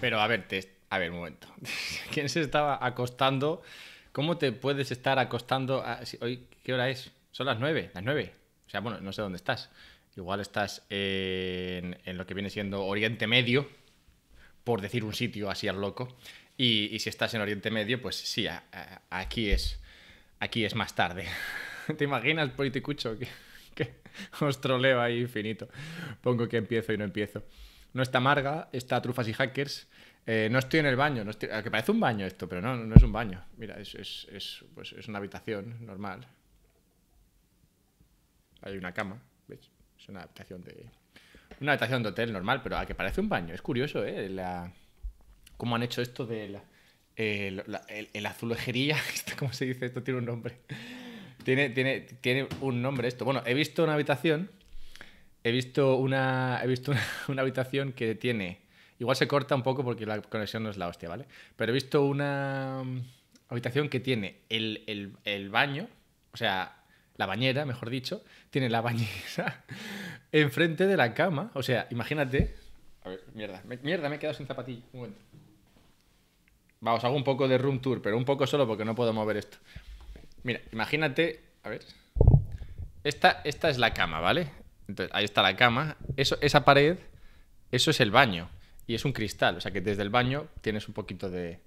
Pero a ver, a ver, un momento. ¿Quién se estaba acostando? ¿Cómo te puedes estar acostando? hoy, ¿Qué hora es? Son las nueve, las nueve. O sea, bueno, no sé dónde estás. Igual estás en, lo que viene siendo Oriente Medio, por decir un sitio así al loco. Y, si estás en Oriente Medio, pues sí, aquí, es, aquí es más tarde. ¿Te imaginas, politicucho, que, que os troleo ahí infinito? Pongo que empiezo y no empiezo no está amarga, está Trufas y Hackers. Eh, no estoy en el baño, no que parece un baño esto, pero no, no es un baño. Mira, pues, es, una habitación normal. Hay una cama, ¿ves? Es una habitación de. Una habitación de hotel normal, pero a que parece un baño. Es curioso, ¿eh? La, cómo han hecho esto de la, eh, el, azulejería. ¿Cómo se dice esto? Tiene un nombre. Tiene, tiene, tiene un nombre esto. Bueno, he visto una habitación He visto una, he visto una, habitación que tiene. Igual se corta un poco porque la conexión no es la hostia, ¿vale? Pero he visto una mm, habitación que tiene el, baño, o sea, la bañera, mejor dicho, tiene la bañera enfrente de la cama. O sea, imagínate. A ver, mierda, me, mierda, me he quedado sin zapatilla. Un momento. Vamos, hago un poco de room tour, pero un poco solo porque no puedo mover esto. Mira, imagínate. A ver. Esta, esta es la cama, ¿vale? Entonces, ahí está la cama. Eso, esa pared, eso es el baño. Y es un cristal. O sea que desde el baño tienes un poquito de,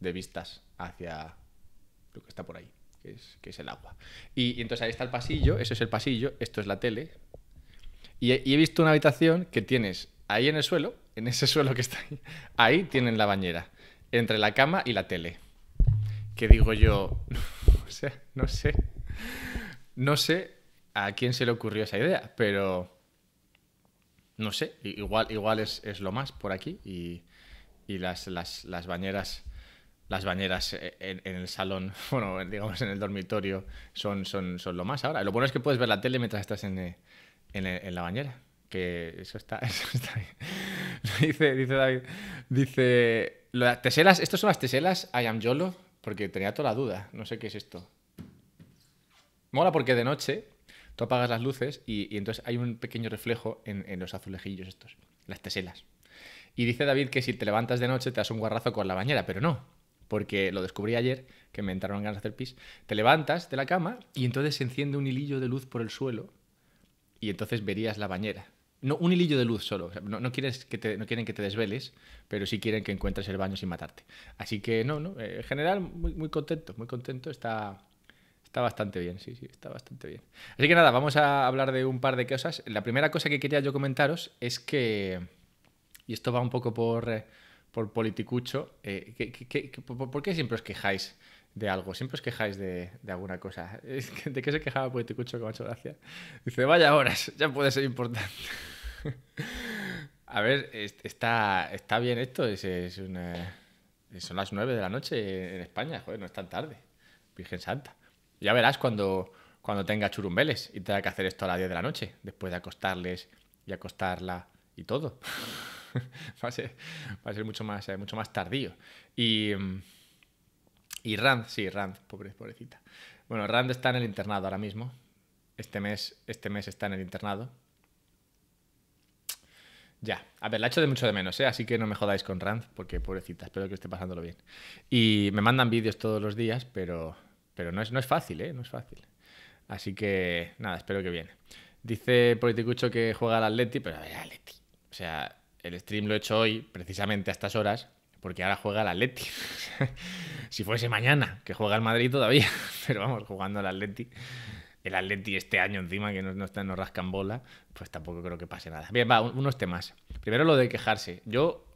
vistas hacia lo que está por ahí, que es, el agua. Y, entonces ahí está el pasillo. Eso es el pasillo. Esto es la tele. Y he, visto una habitación que tienes ahí en el suelo, en ese suelo que está ahí. Ahí tienen la bañera. Entre la cama y la tele. Que digo yo. No sé, no sé. No sé a quién se le ocurrió esa idea, pero no sé, igual, igual es, lo más por aquí y, las, las, bañeras las bañeras e, en, el salón, bueno, digamos en el dormitorio, son, son, son lo más ahora. Lo bueno es que puedes ver la tele mientras estás en, la bañera, que eso está, eso está bien. dice, dice David, dice, ¿Estas son las teselas I am YOLO, porque tenía toda la duda, no sé qué es esto. Mola porque de noche Tú apagas las luces y, entonces hay un pequeño reflejo en, los azulejillos estos, las teselas. Y dice David que si te levantas de noche te das un guarrazo con la bañera, pero no, porque lo descubrí ayer, que me entraron ganas de hacer pis. Te levantas de la cama y entonces se enciende un hilillo de luz por el suelo y entonces verías la bañera. No, un hilillo de luz solo. no, quieres que te, no quieren que te desveles, pero sí quieren que encuentres el baño sin matarte. Así que no, no. Eh, en general, muy, muy contento, muy contento. Está, Está bastante bien, sí, sí, está bastante bien. Así que nada, vamos a hablar de un par de cosas. La primera cosa que quería yo comentaros es que, y esto va un poco por, eh, por politicucho, eh, por, qué siempre os quejáis de algo? Siempre os quejáis de, alguna cosa. ¿De qué se quejaba politicucho con mucha gracia? Dice, vaya horas, ya puede ser importante. a ver, está, está bien esto, es, son las nueve de la noche en España, joder, no es tan tarde. Virgen Santa. Ya verás cuando, cuando tenga churumbeles y tenga que hacer esto a las 10 de la noche, después de acostarles y acostarla y todo. va, a ser, va a ser mucho más, eh, mucho más tardío. Y, y Rand, sí, Rand, pobre, pobrecita. Bueno, Rand está en el internado ahora mismo. Este mes, este mes está en el internado. Ya, a ver, la echo de mucho de menos, ¿eh? así que no me jodáis con Rand, porque pobrecita, espero que esté pasándolo bien. Y me mandan vídeos todos los días, pero pero no es, no es fácil, ¿eh? No es fácil. Así que, nada, espero que viene Dice Politicucho que juega al Atleti, pero a ver, Atleti. O sea, el stream lo he hecho hoy, precisamente a estas horas, porque ahora juega al Atleti. si fuese mañana, que juega al Madrid todavía, pero vamos, jugando al Atleti. El Atleti este año encima, que no, no está, nos rascan bola, pues tampoco creo que pase nada. Bien, va, unos temas. Primero lo de quejarse. Yo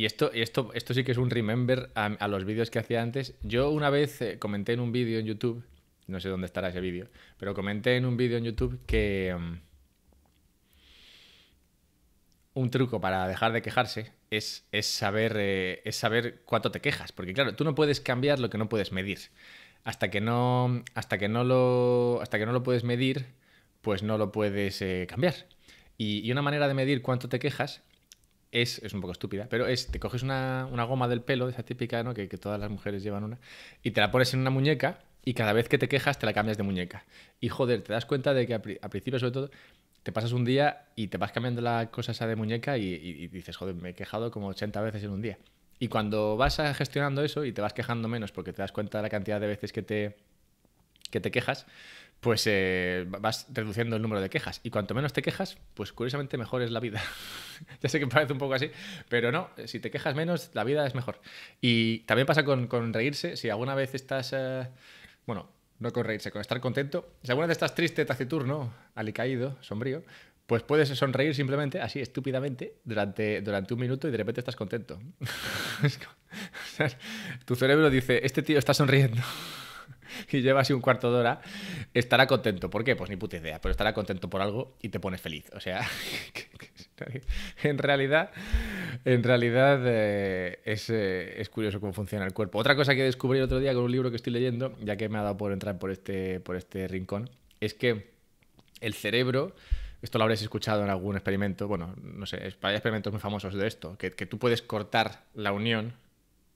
y esto, esto, esto sí que es un remember a, los vídeos que hacía antes. Yo una vez eh, comenté en un vídeo en YouTube, no sé dónde estará ese vídeo, pero comenté en un vídeo en YouTube que mm, un truco para dejar de quejarse es, saber, eh, es saber cuánto te quejas. Porque claro, tú no puedes cambiar lo que no puedes medir. Hasta que no, hasta que no, lo, hasta que no lo puedes medir, pues no lo puedes eh, cambiar. y una manera de medir cuánto te quejas es, un poco estúpida, pero es, te coges una, goma del pelo, de esa típica, ¿no? Que, todas las mujeres llevan una, y te la pones en una muñeca y cada vez que te quejas te la cambias de muñeca. Y joder, te das cuenta de que a, principio sobre todo te pasas un día y te vas cambiando la cosa esa de muñeca y, dices, joder, me he quejado como 80 veces en un día. Y cuando vas gestionando eso y te vas quejando menos porque te das cuenta de la cantidad de veces que te quejas, pues eh, vas reduciendo el número de quejas. Y cuanto menos te quejas, pues curiosamente mejor es la vida. ya sé que parece un poco así, pero no, eh, si te quejas menos, la vida es mejor. Y también pasa con, reírse, si alguna vez estás, eh, bueno, no con reírse, con estar contento, si alguna vez estás triste, taciturno, alicaído, sombrío, pues puedes sonreír simplemente, así estúpidamente, durante, durante un minuto y de repente estás contento. tu cerebro dice, este tío está sonriendo. y lleva así un cuarto de hora, estará contento. ¿Por qué? Pues ni puta idea, pero estará contento por algo y te pones feliz. O sea, en realidad, en realidad eh, eh, es, curioso cómo funciona el cuerpo. Otra cosa que descubrí el otro día con un libro que estoy leyendo, ya que me ha dado por entrar por este, por este rincón, es que el cerebro esto lo habréis escuchado en algún experimento, bueno, no sé, hay experimentos muy famosos de esto, que, que, tú puedes cortar la unión,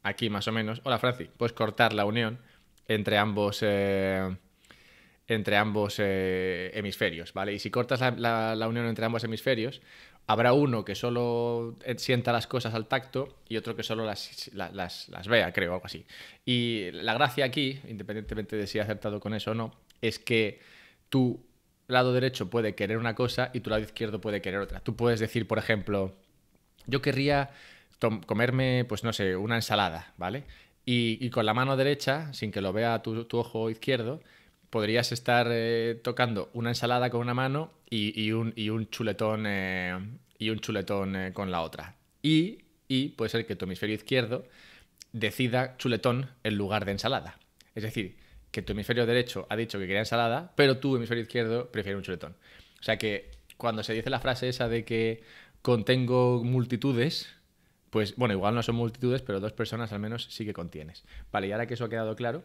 aquí más o menos, hola Franci, puedes cortar la unión entre ambos, eh, entre ambos eh, hemisferios, ¿vale? Y si cortas la, unión entre ambos hemisferios, habrá uno que solo eh, sienta las cosas al tacto y otro que solo las, vea, creo, algo así. Y la gracia aquí, independientemente de si he acertado con eso o no, es que tu lado derecho puede querer una cosa y tu lado izquierdo puede querer otra. Tú puedes decir, por ejemplo, yo querría comerme, pues no sé, una ensalada, ¿vale? y, con la mano derecha, sin que lo vea tu, ojo izquierdo, podrías estar eh, tocando una ensalada con una mano y, un, chuletón, y un chuletón eh, eh, con la otra. Y, y puede ser que tu hemisferio izquierdo decida chuletón en lugar de ensalada. Es decir, que tu hemisferio derecho ha dicho que quería ensalada, pero tu hemisferio izquierdo prefiere un chuletón. O sea que cuando se dice la frase esa de que contengo multitudes, pues bueno, igual no son multitudes, pero dos personas al menos sí que contienes. Vale, y ahora que eso ha quedado claro,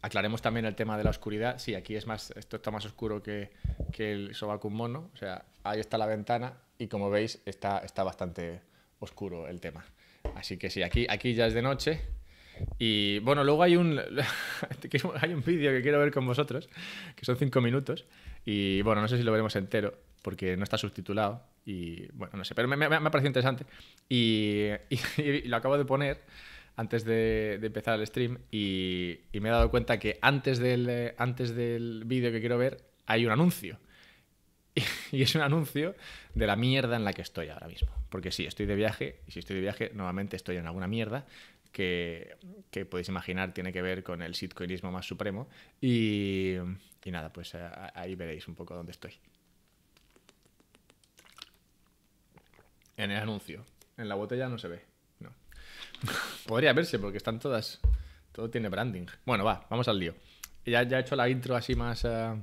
aclaremos también el tema de la oscuridad. Sí, aquí es más, esto está más oscuro que, que el Sobacum mono. O sea, ahí está la ventana y como veis está, está bastante oscuro el tema. Así que sí, aquí, aquí ya es de noche. Y bueno, luego hay un, hay un vídeo que quiero ver con vosotros, que son cinco minutos. Y bueno, no sé si lo veremos entero, porque no está subtitulado y bueno, no sé, pero me, me, me ha parecido interesante. Y, lo acabo de poner antes de, de empezar el stream y, y, me he dado cuenta que antes del, antes del vídeo que quiero ver hay un anuncio. Y es un anuncio de la mierda en la que estoy ahora mismo. Porque sí, estoy de viaje, y si estoy de viaje, normalmente estoy en alguna mierda, que, que, podéis imaginar tiene que ver con el sitcoinismo más supremo. Y, y nada, pues eh, ahí veréis un poco dónde estoy. En el anuncio. En la botella no se ve. No. Podría verse porque están todas. Todo tiene branding. Bueno, va, vamos al lío. Ya, ya he hecho la intro así más eh,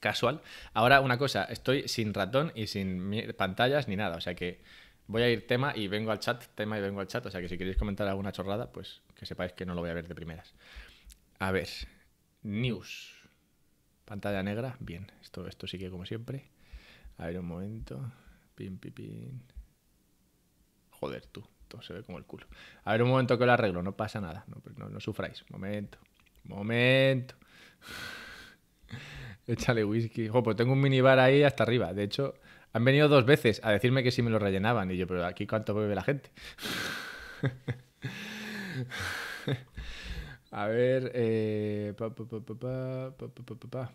casual. Ahora una cosa, estoy sin ratón y sin pantallas ni nada. O sea que voy a ir tema y vengo al chat, tema y vengo al chat. O sea que si queréis comentar alguna chorrada, pues que sepáis que no lo voy a ver de primeras. A ver, news. Pantalla negra, bien. Esto, esto sigue como siempre. A ver un momento. Pim pin, pin. Joder, tú. Todo se ve como el culo. A ver, un momento que lo arreglo, no pasa nada. No, no, sufráis. Momento. Momento. Échale whisky. pues tengo un minibar ahí hasta arriba. De hecho, han venido dos veces a decirme que si me lo rellenaban. Y yo, pero aquí cuánto bebe la gente. a ver.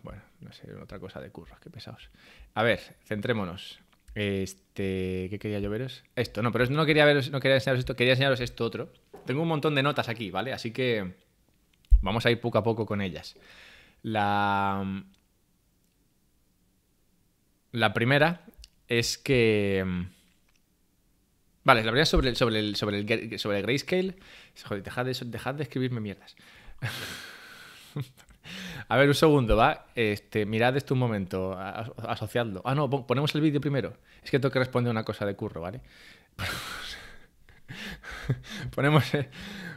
Bueno, no sé, otra cosa de curros, qué pesados. A ver, centrémonos. Este, ¿qué quería yo veros? Esto, no, pero no quería no quería enseñaros esto, quería enseñaros esto otro. Tengo un montón de notas aquí, ¿vale? Así que vamos a ir poco a poco con ellas. La la primera es que Vale, la primera es sobre el, sobre el, sobre el, sobre el grayscale. Joder, dejad de, dejad de escribirme mierdas. A ver, un segundo, ¿va? Este, mirad esto un momento, asociadlo. Ah, no, ponemos el vídeo primero. Es que tengo que responder una cosa de curro, ¿vale? ponemos, el,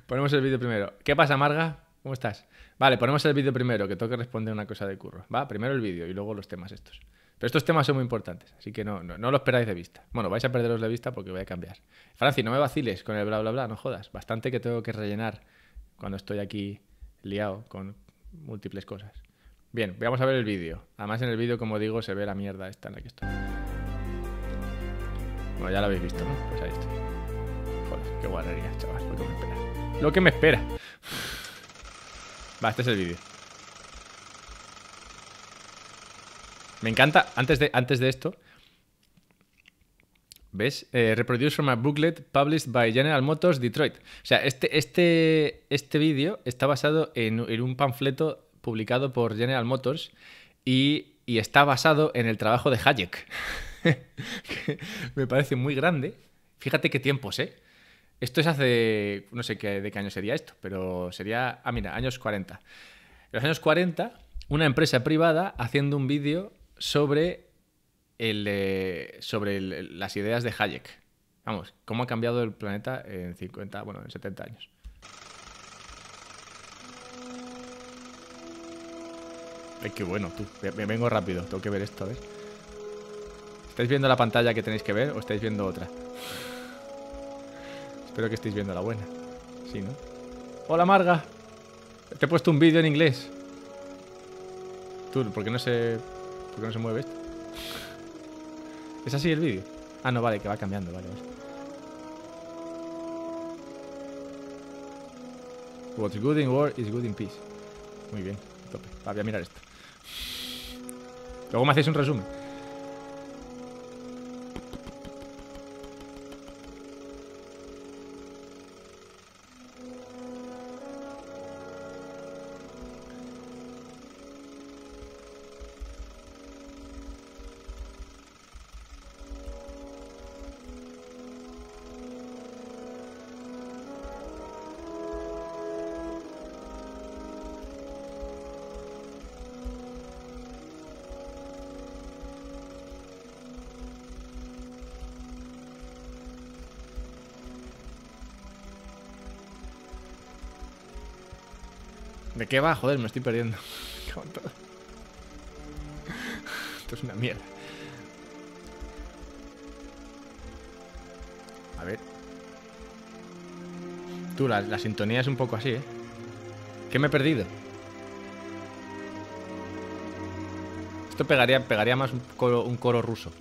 ponemos el vídeo primero. ¿Qué pasa, Marga? ¿Cómo estás? Vale, ponemos el vídeo primero, que tengo que responder una cosa de curro. Va, primero el vídeo y luego los temas estos. Pero estos temas son muy importantes, así que no, no, no, lo esperáis de vista. Bueno, vais a perderos de vista porque voy a cambiar. Franci, no me vaciles con el bla, bla, bla, no jodas. Bastante que tengo que rellenar cuando estoy aquí liado con múltiples cosas. Bien, vamos a ver el vídeo. Además en el vídeo, como digo, se ve la mierda esta en la que estoy. Bueno, ya lo habéis visto, ¿no? Pues ahí está. Joder, qué guarrería, chaval. Lo que me espera. Lo que me espera. Va, este es el vídeo. Me encanta, antes de, antes de esto, ¿Ves? Eh, reproduced from a booklet published by General Motors Detroit. O sea, este, este, este vídeo está basado en, un panfleto publicado por General Motors y, está basado en el trabajo de Hayek. me parece muy grande. Fíjate qué tiempos, ¿eh? Esto es hace, no sé qué, de qué año sería esto, pero sería, ah, mira, años 40. En los años 40, una empresa privada haciendo un vídeo sobre sobre las ideas de Hayek. Vamos, cómo ha cambiado el planeta en 50, bueno, en 70 años. Ay, qué bueno, tú, me, vengo rápido, tengo que ver esto, a ver. ¿Estáis viendo la pantalla que tenéis que ver o estáis viendo otra? Espero que estéis viendo la buena. Sí, ¿no? Hola, Marga. Te he puesto un vídeo en inglés. Tú, ¿por qué no se, por qué no se mueve esto? ¿Es así el vídeo? Ah, no, vale, que va cambiando, vale. What's good in war is good in peace. Muy bien, tope. voy a mirar esto. Luego me hacéis un resumen. ¿De qué va? Joder, me estoy perdiendo. Esto es una mierda. A ver. Tú, la, sintonía es un poco así, ¿eh? ¿Qué me he perdido? Esto pegaría, pegaría más un coro, un coro ruso.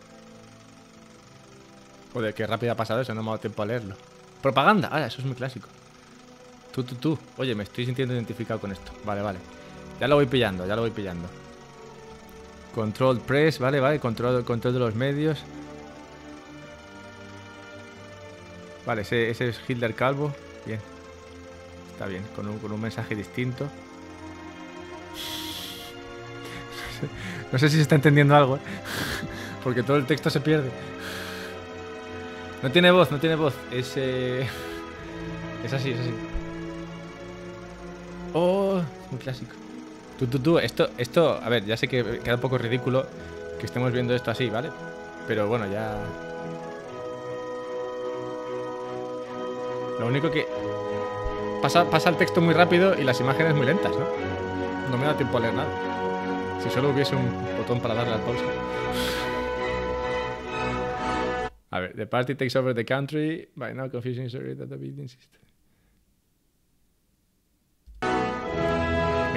Joder, qué rápida ha pasado eso, no me ha dado tiempo a leerlo. Propaganda, ah, eso es muy clásico. Tú, tú, tú. Oye, me estoy sintiendo identificado con esto. Vale, vale. Ya lo voy pillando, ya lo voy pillando. Control press, vale, vale. Control, control de los medios. Vale, ese, es Hitler Calvo. Bien. Está bien, con un, mensaje distinto. no sé si se está entendiendo algo, ¿eh? porque todo el texto se pierde. No tiene voz, no tiene voz. Es, eh, es así, es así. Oh, muy clásico. Tú, tú, tú, esto, esto, a ver, ya sé que queda un poco ridículo que estemos viendo esto así, ¿vale? Pero bueno, ya... Lo único que... Pasa, pasa el texto muy rápido y las imágenes muy lentas, ¿no? No me da tiempo a leer nada. Si solo hubiese un botón para darle al pausa. A ver, the party takes over the country by now confusing sorry that the beating system.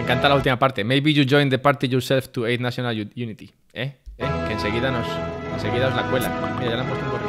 encanta la última parte. Maybe you join the party yourself to aid national unity. ¿Eh? ¿Eh? Que enseguida nos... Enseguida os la cuela. Mira, ya le han puesto un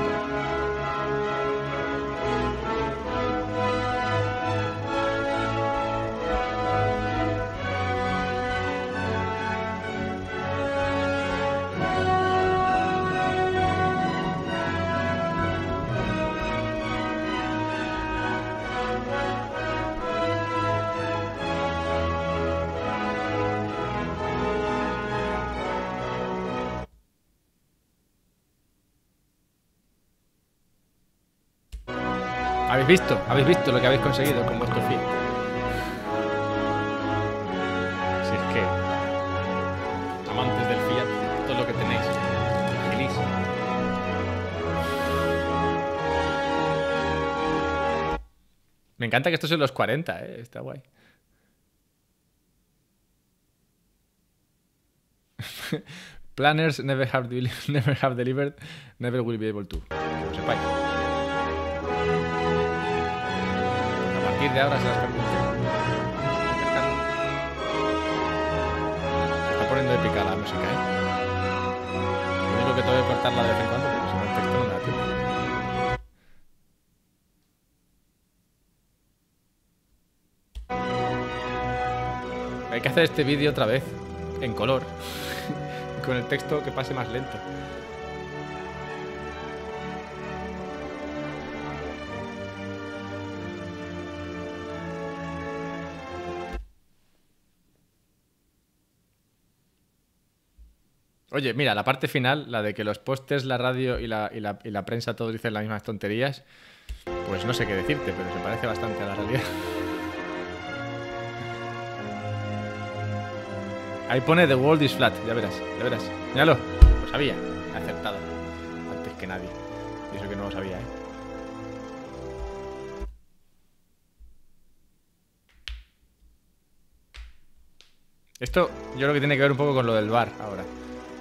¿Habéis visto? ¿Habéis visto lo que habéis conseguido con vuestro fin? Si es que... Amantes del Fiat, todo lo que tenéis. Feliz. Me encanta que esto sean los 40, ¿eh? Está guay. Planners never have, never have delivered, never will be able to. Que lo sepáis. de ahora se las permite. Se está poniendo épica la música, ¿eh? Lo único que tengo que cortarla de vez en cuando porque se me afecta una Hay que hacer este vídeo otra vez, en color, con el texto que pase más lento. Oye, mira, la parte final, la de que los postes, la radio y la, prensa todos dicen las mismas tonterías, pues no sé qué decirte, pero se parece bastante a la realidad. Ahí pone The World is Flat, ya verás, ya verás. Míralo, lo sabía, he acertado, antes que nadie. Y eso que no lo sabía, ¿eh? Esto yo creo que tiene que ver un poco con lo del bar ahora.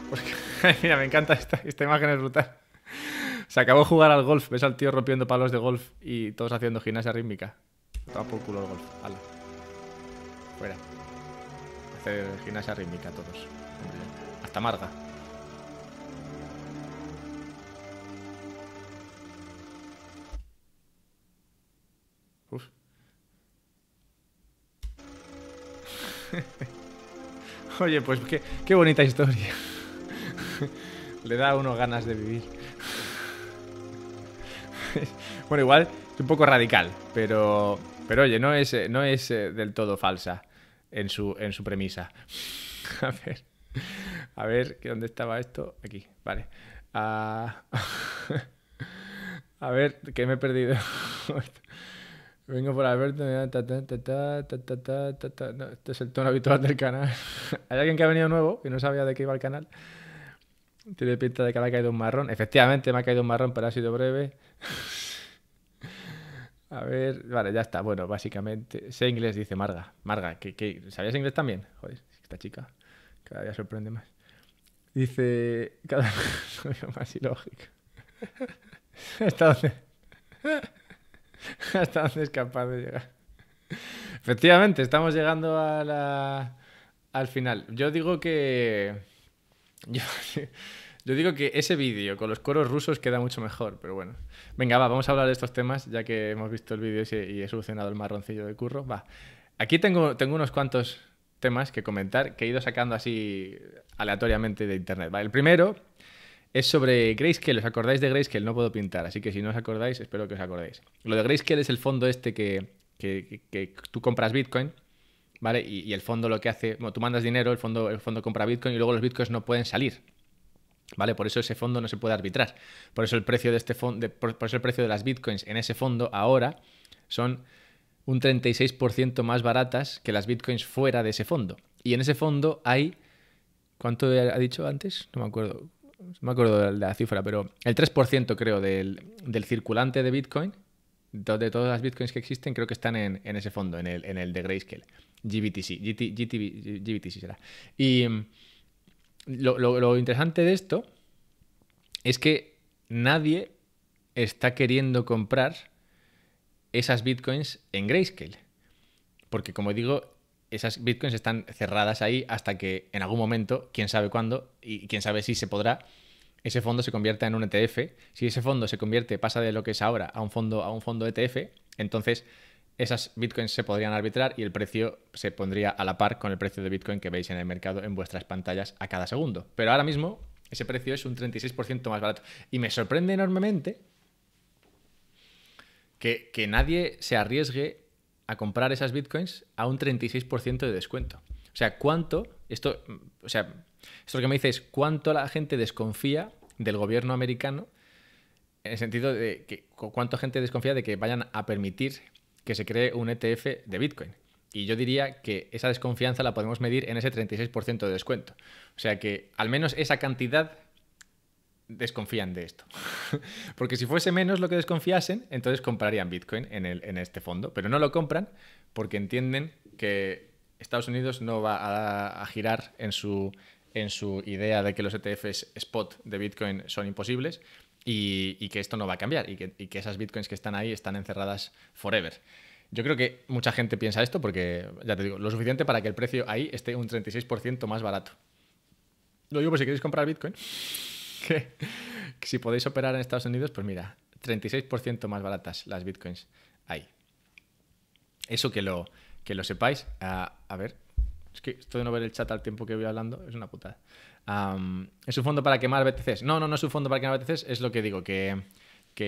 mira, me encanta esta, esta imagen, es brutal. Se acabó de jugar al golf, ves al tío rompiendo palos de golf y todos haciendo gimnasia rítmica. Toma por culo el golf, Fuera. Hacer gimnasia rítmica todos. Hasta Marga. Uf. Oye, pues qué bonita historia. Le da a uno ganas de vivir. bueno, igual es un poco radical, pero, pero oye, no es, no es eh, del todo falsa en su, en su premisa. a ver, a ver, ¿dónde estaba esto? Aquí, vale. Ah, a ver, que me he perdido. Vengo por Alberto. este es el tono habitual del canal. Hay alguien que ha venido nuevo y no sabía de qué iba el canal. Tiene pinta de que le ha caído un marrón. Efectivamente, me ha caído un marrón, pero ha sido breve. A ver, vale, ya está. Bueno, básicamente, sé inglés, dice Marga. Marga, ¿qué, sabías inglés también? Joder, esta chica cada día sorprende más. Dice, cada vez más ilógico. ¿Hasta dónde? ¿Hasta dónde es capaz de llegar? Efectivamente, estamos llegando a la... al final. Yo digo que Yo, digo que ese vídeo con los coros rusos queda mucho mejor, pero bueno. Venga, va, vamos a hablar de estos temas, ya que hemos visto el vídeo y he solucionado el marroncillo de curro. Va. Aquí tengo, tengo unos cuantos temas que comentar que he ido sacando así aleatoriamente de internet. El primero es sobre Grayscale. ¿Os acordáis de Grayscale? No puedo pintar, así que si no os acordáis, espero que os acordéis. Lo de Grayscale es el fondo este que, que, que tú compras Bitcoin ¿vale? Y, el fondo lo que hace, tú mandas dinero, el fondo, el fondo compra Bitcoin y luego los Bitcoins no pueden salir, ¿Vale? Por eso ese fondo no se puede arbitrar. Por eso el precio de este fondo, por, eso el precio de las bitcoins en ese fondo ahora son un 36% más baratas que las bitcoins fuera de ese fondo. Y en ese fondo hay. ¿Cuánto ha dicho antes? No me acuerdo. No me acuerdo de la cifra, pero el 3% creo del, del, circulante de Bitcoin, de, todas las bitcoins que existen, creo que están en, en ese fondo, en el, en el de Grayscale. GBTC, GBTC será. Y mm, lo, lo interesante de esto es que nadie está queriendo comprar esas bitcoins en grayscale. Porque como digo, esas bitcoins están cerradas ahí hasta que en algún momento, quién sabe cuándo y quién sabe si se podrá, ese fondo se convierta en un ETF. Si ese fondo se convierte, pasa de lo que es ahora a un fondo, a un fondo ETF, entonces esas bitcoins se podrían arbitrar y el precio se pondría a la par con el precio de bitcoin que veis en el mercado en vuestras pantallas a cada segundo. Pero ahora mismo ese precio es un 36% más barato. Y me sorprende enormemente que, nadie se arriesgue a comprar esas bitcoins a un 36% de descuento. O sea, ¿cuánto? Esto, o sea, esto que me dice cuánto la gente desconfía del gobierno americano en el sentido de que cuánto gente desconfía de que vayan a permitir que se cree un ETF de Bitcoin. Y yo diría que esa desconfianza la podemos medir en ese 36% de descuento. O sea que al menos esa cantidad desconfían de esto. Porque si fuese menos lo que desconfiasen, entonces comprarían Bitcoin en, este fondo. Pero no lo compran porque entienden que Estados Unidos no va a, girar su, en su idea de que los ETFs spot de Bitcoin son imposibles y, que esto no va a cambiar y que, esas bitcoins que están ahí están encerradas forever. Yo creo que mucha gente piensa esto porque, ya te digo, lo suficiente para que el precio ahí esté un 36% más barato. Lo digo por si queréis comprar Bitcoin, que, si podéis operar en Estados Unidos, pues mira, 36% más baratas las Bitcoins ahí. Eso que lo, que lo sepáis. Ah, a ver, es que esto de no ver el chat al tiempo que voy hablando es una putada. ¿Es un fondo para quemar BTCs? No, no, no es un fondo para quemar BTCs, es lo que digo, que... que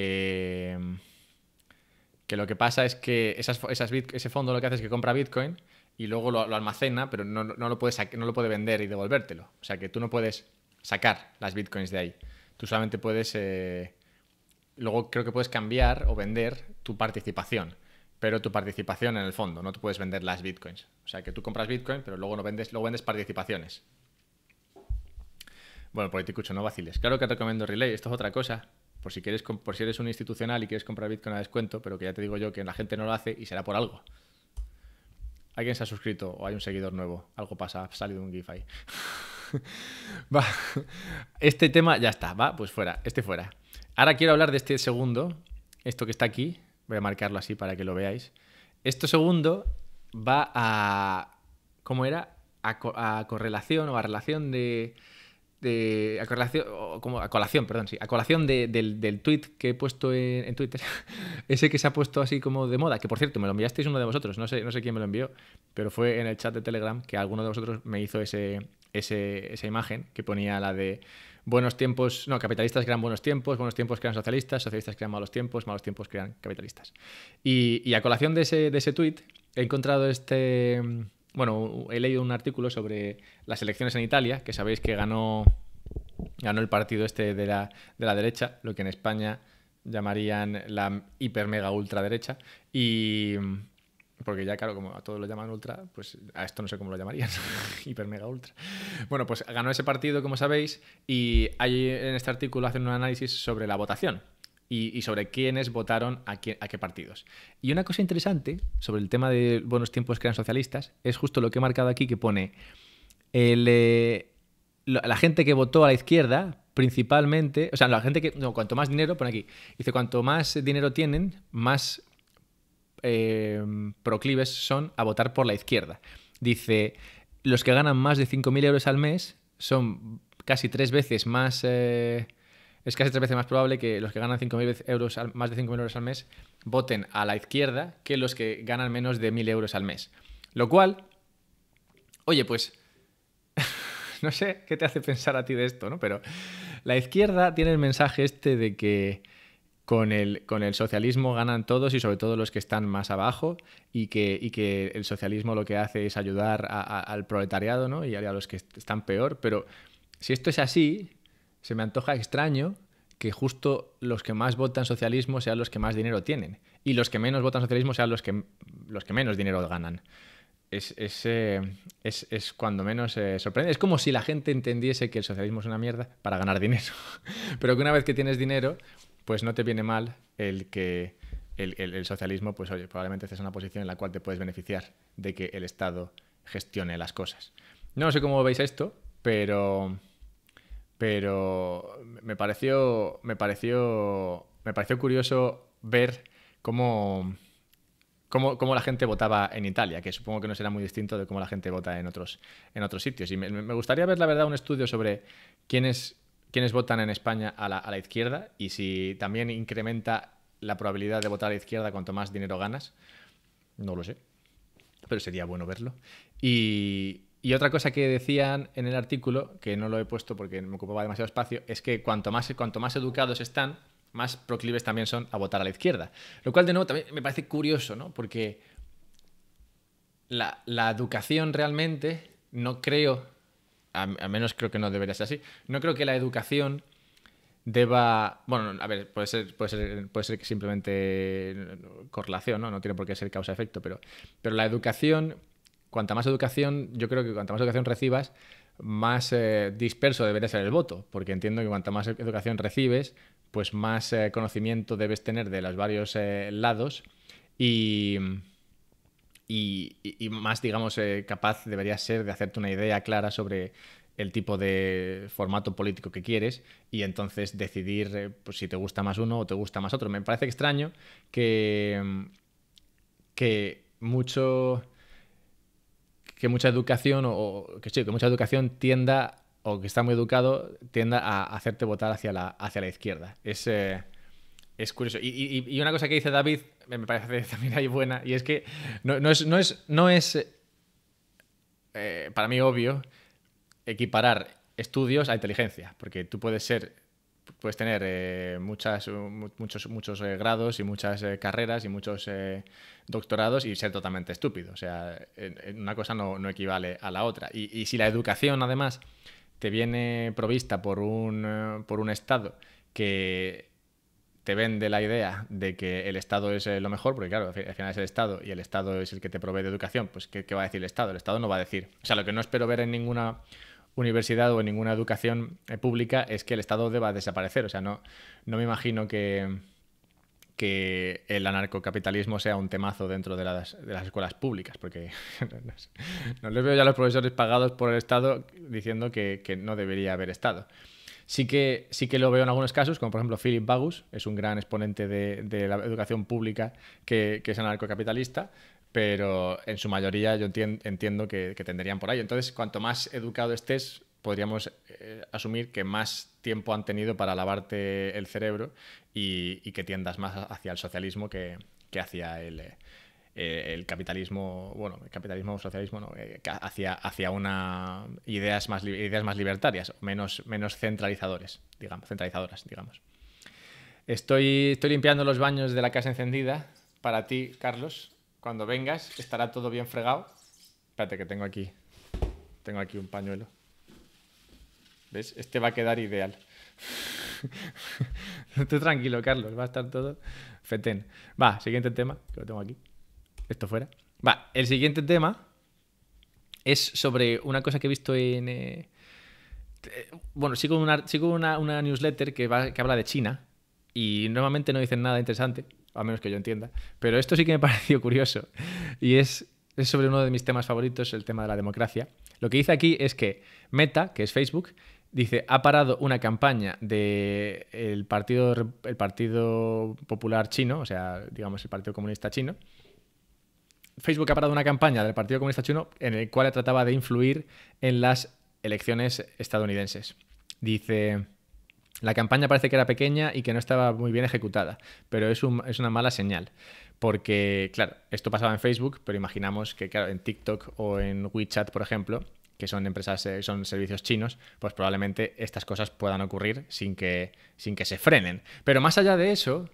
lo que pasa es que ese fondo lo que hace es que compra Bitcoin y luego lo, almacena, pero no, lo puede no lo vender y devolvértelo. O sea que tú no puedes sacar las Bitcoins de ahí. Tú solamente puedes... Eh, luego creo que puedes cambiar o vender tu participación, pero tu participación en el fondo, no te puedes vender las Bitcoins. O sea que tú compras Bitcoin, pero luego, no vendes, luego vendes participaciones. Bueno, por te escucho, no vaciles. Claro que te recomiendo Relay, esto es otra cosa. Por si, quieres, por si eres un institucional y quieres comprar Bitcoin a descuento, pero que ya te digo yo que la gente no lo hace y será por algo. Alguien se ha suscrito o hay un seguidor nuevo. Algo pasa, ha salido un GIF ahí. va. Este tema ya está, va, pues fuera, este fuera. Ahora quiero hablar de este segundo, esto que está aquí. Voy a marcarlo así para que lo veáis. Esto segundo va a. ¿Cómo era? a correlación o a relación de a, colación, perdón, a colación del, tweet que he puesto en, Twitter, ese que se ha puesto así como de moda, que por cierto, me lo enviasteis uno de vosotros, no sé, no sé quién me lo envió, pero fue en el chat de Telegram que alguno de vosotros me hizo ese, esa imagen que ponía la de buenos tiempos, no, capitalistas crean buenos tiempos, buenos tiempos crean socialistas, socialistas crean malos tiempos, malos tiempos crean capitalistas. Y, a colación de ese, de ese tweet he encontrado este bueno, he leído un artículo sobre las elecciones en Italia, que sabéis que ganó, ganó el partido este de la, de la derecha, lo que en España llamarían la hiper mega ultraderecha. Y. Porque ya, claro, como a todos lo llaman ultra, pues a esto no sé cómo lo llamarían. hiper mega ultra. Bueno, pues ganó ese partido, como sabéis, y ahí en este artículo hacen un análisis sobre la votación y, sobre quiénes votaron a, qué, partidos. Y una cosa interesante sobre el tema de buenos tiempos que eran socialistas es justo lo que he marcado aquí que pone eh, la gente que votó a la izquierda principalmente, o sea, la gente que, no, cuanto más dinero, pone aquí, dice, cuanto más dinero tienen, más eh, proclives son a votar por la izquierda. Dice, los que ganan más de 5.000 euros al mes son casi tres veces más eh, es casi tres veces más probable que los que ganan 5.000 euros más de 5.000 euros al mes voten a la izquierda que los que ganan menos de 1.000 euros al mes. Lo cual, oye, pues, no sé qué te hace pensar a ti de esto, ¿no? Pero la izquierda tiene el mensaje este de que con el, con el socialismo ganan todos y sobre todo los que están más abajo y que, que el socialismo lo que hace es ayudar al proletariado ¿no? y a los que están peor, pero si esto es así, se me antoja extraño que justo los que más votan socialismo sean los que más dinero tienen y los que menos votan socialismo sean los que, los que menos dinero ganan. Es, es, eh, cuando menos eh, sorprende. Es como si la gente entendiese que el socialismo es una mierda para ganar dinero. Pero que una vez que tienes dinero, pues no te viene mal el que el, socialismo, pues oye, probablemente estés en una posición en la cual te puedes beneficiar de que el Estado gestione las cosas. No sé cómo veis esto, pero pero me pareció, me pareció, me pareció curioso ver cómo, cómo, la gente votaba en Italia, que supongo que no será muy distinto de cómo la gente vota en otros, en otros sitios. Y me, gustaría ver, la verdad, un estudio sobre quiénes, quiénes votan en España a la, a la izquierda y si también incrementa la probabilidad de votar a la izquierda cuanto más dinero ganas. No lo sé, pero sería bueno verlo. Y, y otra cosa que decían en el artículo, que no lo he puesto porque me ocupaba demasiado espacio, es que cuanto más, cuanto más educados están, más proclives también son a votar a la izquierda. Lo cual, de nuevo, también me parece curioso, ¿no? Porque la, educación realmente, no creo, a, menos creo que no debería ser así, no creo que la educación deba... Bueno, a ver, puede ser, puede ser, puede ser que simplemente eh, correlación, ¿no? No tiene por qué ser causa-efecto, pero, pero la educación cuanta más educación, yo creo que cuanta más educación recibas, más eh, disperso debería ser el voto, porque entiendo que cuanta más educación recibes, pues más eh, conocimiento debes tener de los varios eh, lados y, más, digamos, capaz deberías ser de hacerte una idea clara sobre el tipo de formato político que quieres y entonces decidir pues si te gusta más uno o te gusta más otro. Me parece extraño que, que mucho que mucha educación, o, que, que mucha educación tienda, o que está muy educado, tienda a hacerte votar hacia la, hacia la izquierda. Es, eh, es curioso. Y, una cosa que dice David, me parece también ahí buena, y es que no, es, no es, eh, para mí obvio equiparar estudios a inteligencia, porque tú puedes ser puedes tener eh, muchas, eh, muchos, muchos eh, grados y muchas carreras y muchos doctorados y ser totalmente estúpido. O sea, una cosa no, equivale a la otra. Y, si la educación, además, te viene provista por un, por un Estado que te vende la idea de que el Estado es lo mejor, porque claro, al final es el Estado y el Estado es el que te provee de educación, pues ¿qué, qué va a decir el Estado? El Estado no va a decir. O sea, lo que no espero ver en ninguna universidad o en ninguna educación eh, pública es que el Estado deba desaparecer. O sea, no, no me imagino que, que el anarcocapitalismo sea un temazo dentro de las, de las escuelas públicas, porque no les veo ya a los profesores pagados por el Estado diciendo que, no debería haber Estado. Sí que, sí que lo veo en algunos casos, como por ejemplo Philip Bagus, es un gran exponente de, la educación pública que, que es anarcocapitalista, pero en su mayoría yo entiendo que, que, tenderían por ahí. Entonces, cuanto más educado estés, podríamos eh, asumir que más tiempo han tenido para lavarte el cerebro y, que tiendas más hacia el socialismo que, hacia eh, el, capitalismo, bueno, el capitalismo o socialismo, eh, hacia, una ideas más, más libertarias, menos, menos centralizadores, digamos, centralizadoras, digamos. estoy limpiando los baños de la casa encendida para ti, Carlos. Cuando vengas estará todo bien fregado. Espérate que tengo aquí. Tengo aquí un pañuelo. ¿Ves? Este va a quedar ideal. Tú tranquilo, Carlos. Va a estar todo fetén. Va, siguiente tema, que lo tengo aquí. Esto fuera. Va, el siguiente tema es sobre una cosa que he visto en... Eh, eh, bueno, sigo una, una, una newsletter que, va, que habla de China y normalmente no dicen nada interesante a menos que yo entienda. Pero esto sí que me pareció curioso y es, sobre uno de mis temas favoritos, el tema de la democracia. Lo que dice aquí es que Meta, que es Facebook, dice, ha parado una campaña del partido, partido Popular Chino, o sea, digamos el Partido Comunista Chino, Facebook ha parado una campaña del Partido Comunista Chino en el cual trataba de influir en las elecciones estadounidenses. Dice, la campaña parece que era pequeña y que no estaba muy bien ejecutada, pero es, una mala señal. Porque, claro, esto pasaba en Facebook, pero imaginamos que claro, en TikTok o en WeChat, por ejemplo, que son empresas, eh, son servicios chinos, pues probablemente estas cosas puedan ocurrir sin que, sin que se frenen. Pero más allá de eso,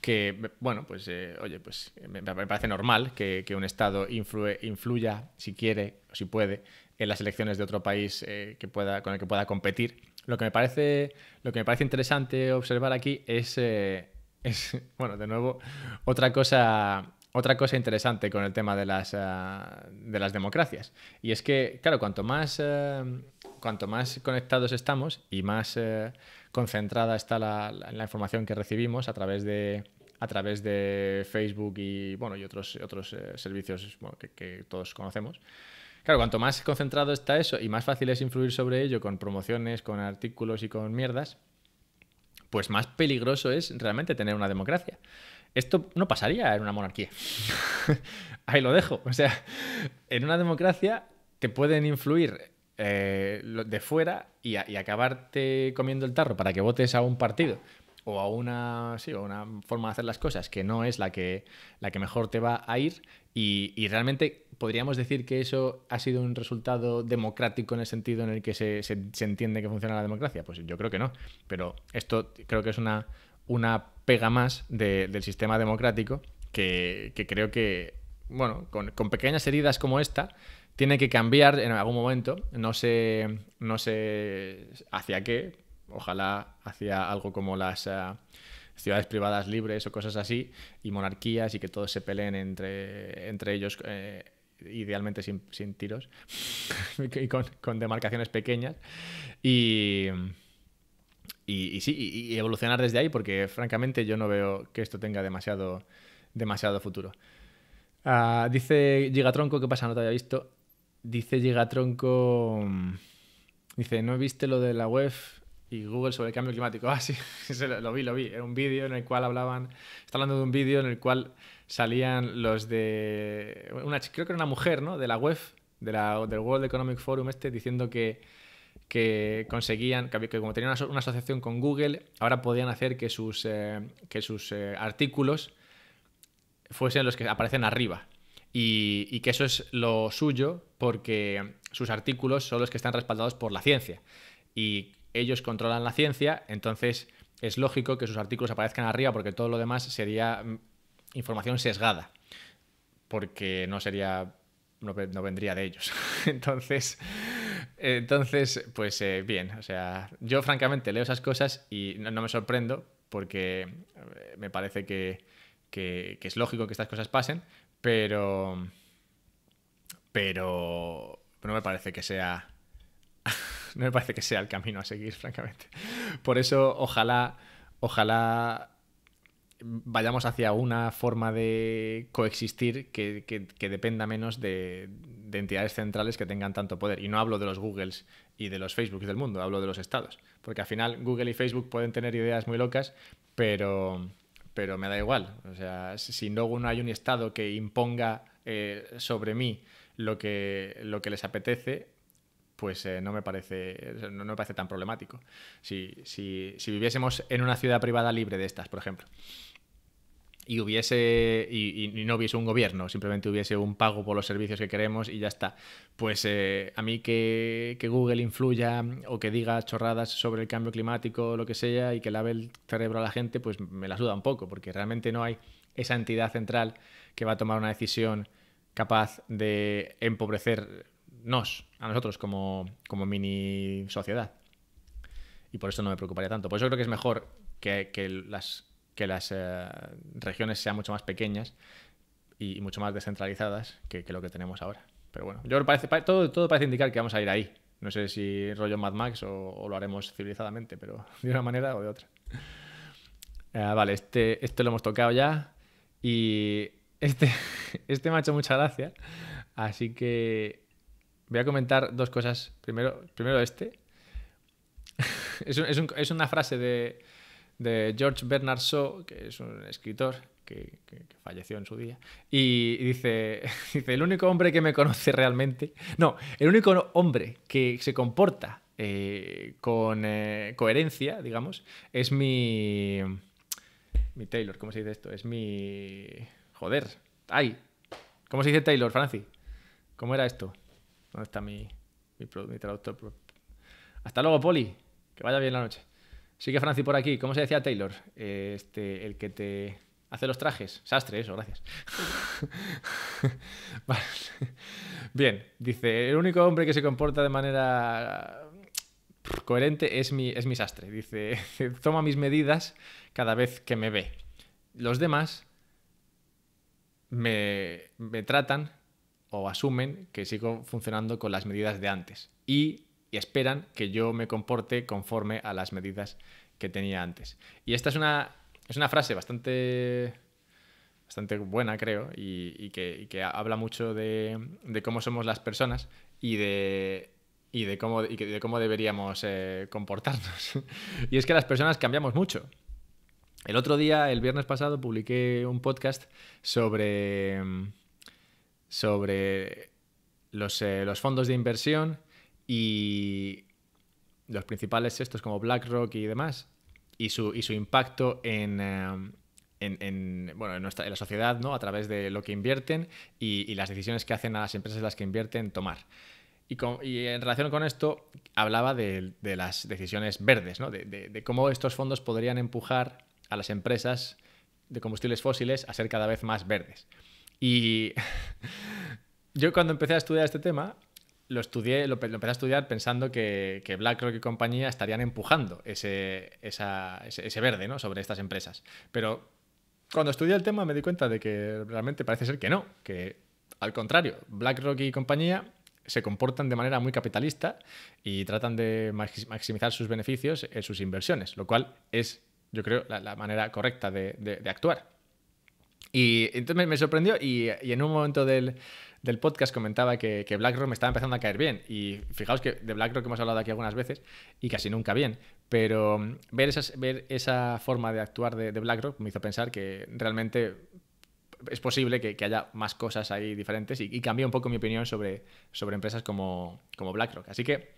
que, bueno, pues, eh, oye, pues me, parece normal que, un Estado influya, si quiere o si puede, en las elecciones de otro país eh, que pueda, con el que pueda competir lo que me parece, lo que me parece interesante observar aquí eh, es, bueno, de nuevo, otra cosa otra cosa interesante con el tema de las, eh, de las democracias. Y es que, claro, cuanto más, eh, cuanto más conectados estamos y más concentrada está la, información que recibimos a través de, a través de Facebook y, bueno, y otros, otros servicios que, todos conocemos, Claro, cuanto más concentrado está eso y más fácil es influir sobre ello con promociones, con artículos y con mierdas, pues más peligroso es realmente tener una democracia. Esto no pasaría en una monarquía. Ahí lo dejo. O sea, en una democracia te pueden influir eh, de fuera y, acabarte comiendo el tarro para que votes a un partido o a una, una forma de hacer las cosas que no es la que, la que mejor te va a ir y realmente podríamos decir que eso ha sido un resultado democrático en el sentido en el que se, entiende que funciona la democracia. Pues yo creo que no. Pero esto creo que es una, una pega más del sistema democrático que, creo que, bueno, con, pequeñas heridas como esta, tiene que cambiar en algún momento. No sé, no sé hacia qué. Ojalá hacia algo como las... Eh, ciudades privadas libres o cosas así, y monarquías y que todos se peleen entre, entre ellos eh, idealmente sin, tiros y con, demarcaciones pequeñas. Y, y, sí, y, evolucionar desde ahí, porque francamente yo no veo que esto tenga demasiado, demasiado futuro. Ah, dice Gigatronco, ¿qué pasa? No te había visto. Dice Gigatronco, dice, ¿no viste lo de la web? y Google sobre el cambio climático. Ah, sí, lo, vi, lo vi. Era un vídeo en el cual hablaban, está hablando de un vídeo en el cual salían los de. Una, creo que era una mujer, ¿no? De la web, de la, del World Economic Forum, este, diciendo que, conseguían, que, como tenían una, asociación con Google, ahora podían hacer que sus, eh, que sus eh, artículos fuesen los que aparecen arriba. Y, y, que eso es lo suyo porque sus artículos son los que están respaldados por la ciencia. Y ellos controlan la ciencia, entonces es lógico que sus artículos aparezcan arriba porque todo lo demás sería mm, información sesgada, porque no sería, no, vendría de ellos. entonces, entonces, pues eh, bien, o sea, yo francamente leo esas cosas y no, me sorprendo porque eh, me parece que, que, que es lógico que estas cosas pasen, pero, pero no me parece que sea no me parece que sea el camino a seguir, francamente. Por eso, ojalá, ojalá vayamos hacia una forma de coexistir que, dependa menos de, entidades centrales que tengan tanto poder. Y no hablo de los Googles y de los Facebooks del mundo, hablo de los estados. Porque al final Google y Facebook pueden tener ideas muy locas, pero, pero me da igual. O sea, si no hay un estado que imponga eh, sobre mí lo que, lo que les apetece, pues eh, no, me parece, no, me parece tan problemático. Si, si viviésemos en una ciudad privada libre de estas, por ejemplo y hubiese y, no hubiese un gobierno, simplemente hubiese un pago por los servicios que queremos y ya está. Pues eh, a mí que, Google influya o que diga chorradas sobre el cambio climático o lo que sea y que lave el cerebro a la gente, pues me la suda un poco, porque realmente no hay esa entidad central que va a tomar una decisión capaz de empobrecernos a nosotros como, como mini sociedad. Y por eso no me preocuparía tanto. Por eso creo que es mejor que las que las eh, regiones sean mucho más pequeñas y, mucho más descentralizadas que, lo que tenemos ahora. Pero bueno, yo parece, todo, parece indicar que vamos a ir ahí. No sé si rollo Mad Max o, lo haremos civilizadamente, pero de una manera o de otra. Eh, vale, este, este, lo hemos tocado ya. Y este, este me ha hecho mucha gracia. Así que voy a comentar dos cosas. Primero, primero este. es una frase de, de George Bernard Shaw, que es un escritor que, falleció en su día, y dice, dice, el único hombre que me conoce realmente, no, el único hombre que se comporta eh, con eh, coherencia, digamos, es mi... Mi Taylor, ¿cómo se dice esto? Es mi... Joder, ay. ¿Cómo se dice Taylor, Francis? ¿Cómo era esto? ¿Dónde está mi, mi traductor? Hasta luego, Poli. Que vaya bien la noche. Sí que Franci por aquí, ¿cómo se decía Taylor? Eh, este, el que te hace los trajes. Sastre, eso, gracias. Bien, dice, el único hombre que se comporta de manera coherente es mi, es sastre. Dice, toma mis medidas cada vez que me ve. Los demás me, me tratan o asumen que sigo funcionando con las medidas de antes. Y y esperan que yo me comporte conforme a las medidas que tenía antes. Y esta es una, es una frase bastante, bastante buena, creo, y, que, habla mucho de, cómo somos las personas y de, y de, cómo, de cómo deberíamos eh, comportarnos. y es que las personas cambiamos mucho. El otro día, el viernes pasado, publiqué un podcast sobre, sobre los, eh, los fondos de inversión y los principales estos como BlackRock y demás, y su, y su impacto en, em, la sociedad ¿no? a través de lo que invierten y, las decisiones que hacen a las empresas las que invierten tomar. Y, en relación con esto, hablaba de, las decisiones verdes, ¿no? de cómo estos fondos podrían empujar a las empresas de combustibles fósiles a ser cada vez más verdes. Y yo cuando empecé a estudiar este tema, lo estudié, lo, empecé a estudiar pensando que, BlackRock y compañía estarían empujando ese, verde ¿no? sobre estas empresas. Pero cuando estudié el tema me di cuenta de que realmente parece ser que no, que al contrario, BlackRock y compañía se comportan de manera muy capitalista y tratan de maximizar sus beneficios en sus inversiones, lo cual es, yo creo, la, manera correcta de, actuar. Y entonces me, sorprendió y en un momento del, del podcast comentaba que, BlackRock me estaba empezando a caer bien. Y fijaos que de BlackRock hemos hablado aquí algunas veces y casi nunca bien. Pero mm, ver, esa forma de actuar de, BlackRock me hizo pensar que realmente es posible que, haya más cosas ahí diferentes y, cambió un poco mi opinión sobre, empresas como, BlackRock. Así que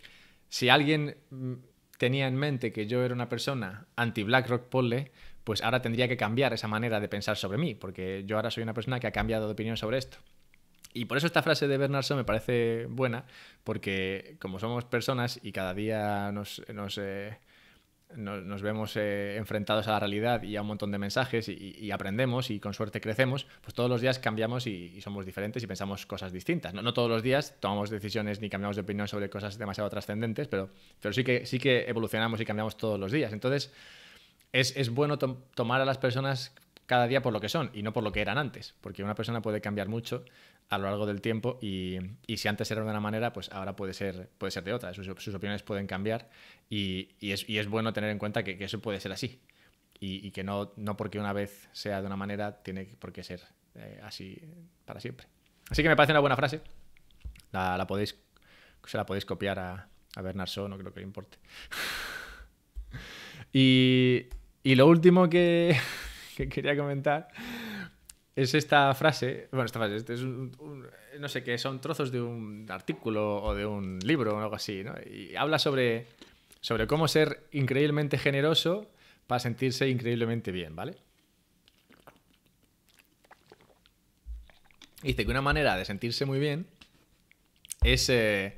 si alguien mm, tenía en mente que yo era una persona anti-BlackRock, pole pues ahora tendría que cambiar esa manera de pensar sobre mí, porque yo ahora soy una persona que ha cambiado de opinión sobre esto. Y por eso esta frase de Bernard me parece buena, porque como somos personas y cada día nos, eh, vemos eh, enfrentados a la realidad y a un montón de mensajes y, aprendemos y con suerte crecemos, pues todos los días cambiamos y, somos diferentes y pensamos cosas distintas. No, todos los días tomamos decisiones ni cambiamos de opinión sobre cosas demasiado trascendentes, pero, pero sí, que, sí que evolucionamos y cambiamos todos los días. Entonces... Es, bueno tomar a las personas cada día por lo que son y no por lo que eran antes, porque una persona puede cambiar mucho a lo largo del tiempo y, y, si antes era de una manera, pues ahora puede ser, puede ser de otra. Sus, opiniones pueden cambiar y, y, es, y, es, bueno tener en cuenta que, que eso puede ser así y, que no, no porque una vez sea de una manera tiene por qué ser eh, así para siempre. Así que me parece una buena frase. La, la podéis, se la podéis copiar a, a Bernard Shaw, no creo que le importe. y, lo último que, que quería comentar es esta frase, bueno, esta frase, este es un, no sé qué, son trozos de un artículo o de un libro o algo así, ¿no? Y habla sobre, sobre cómo ser increíblemente generoso para sentirse increíblemente bien, ¿vale? Dice que una manera de sentirse muy bien es, eh,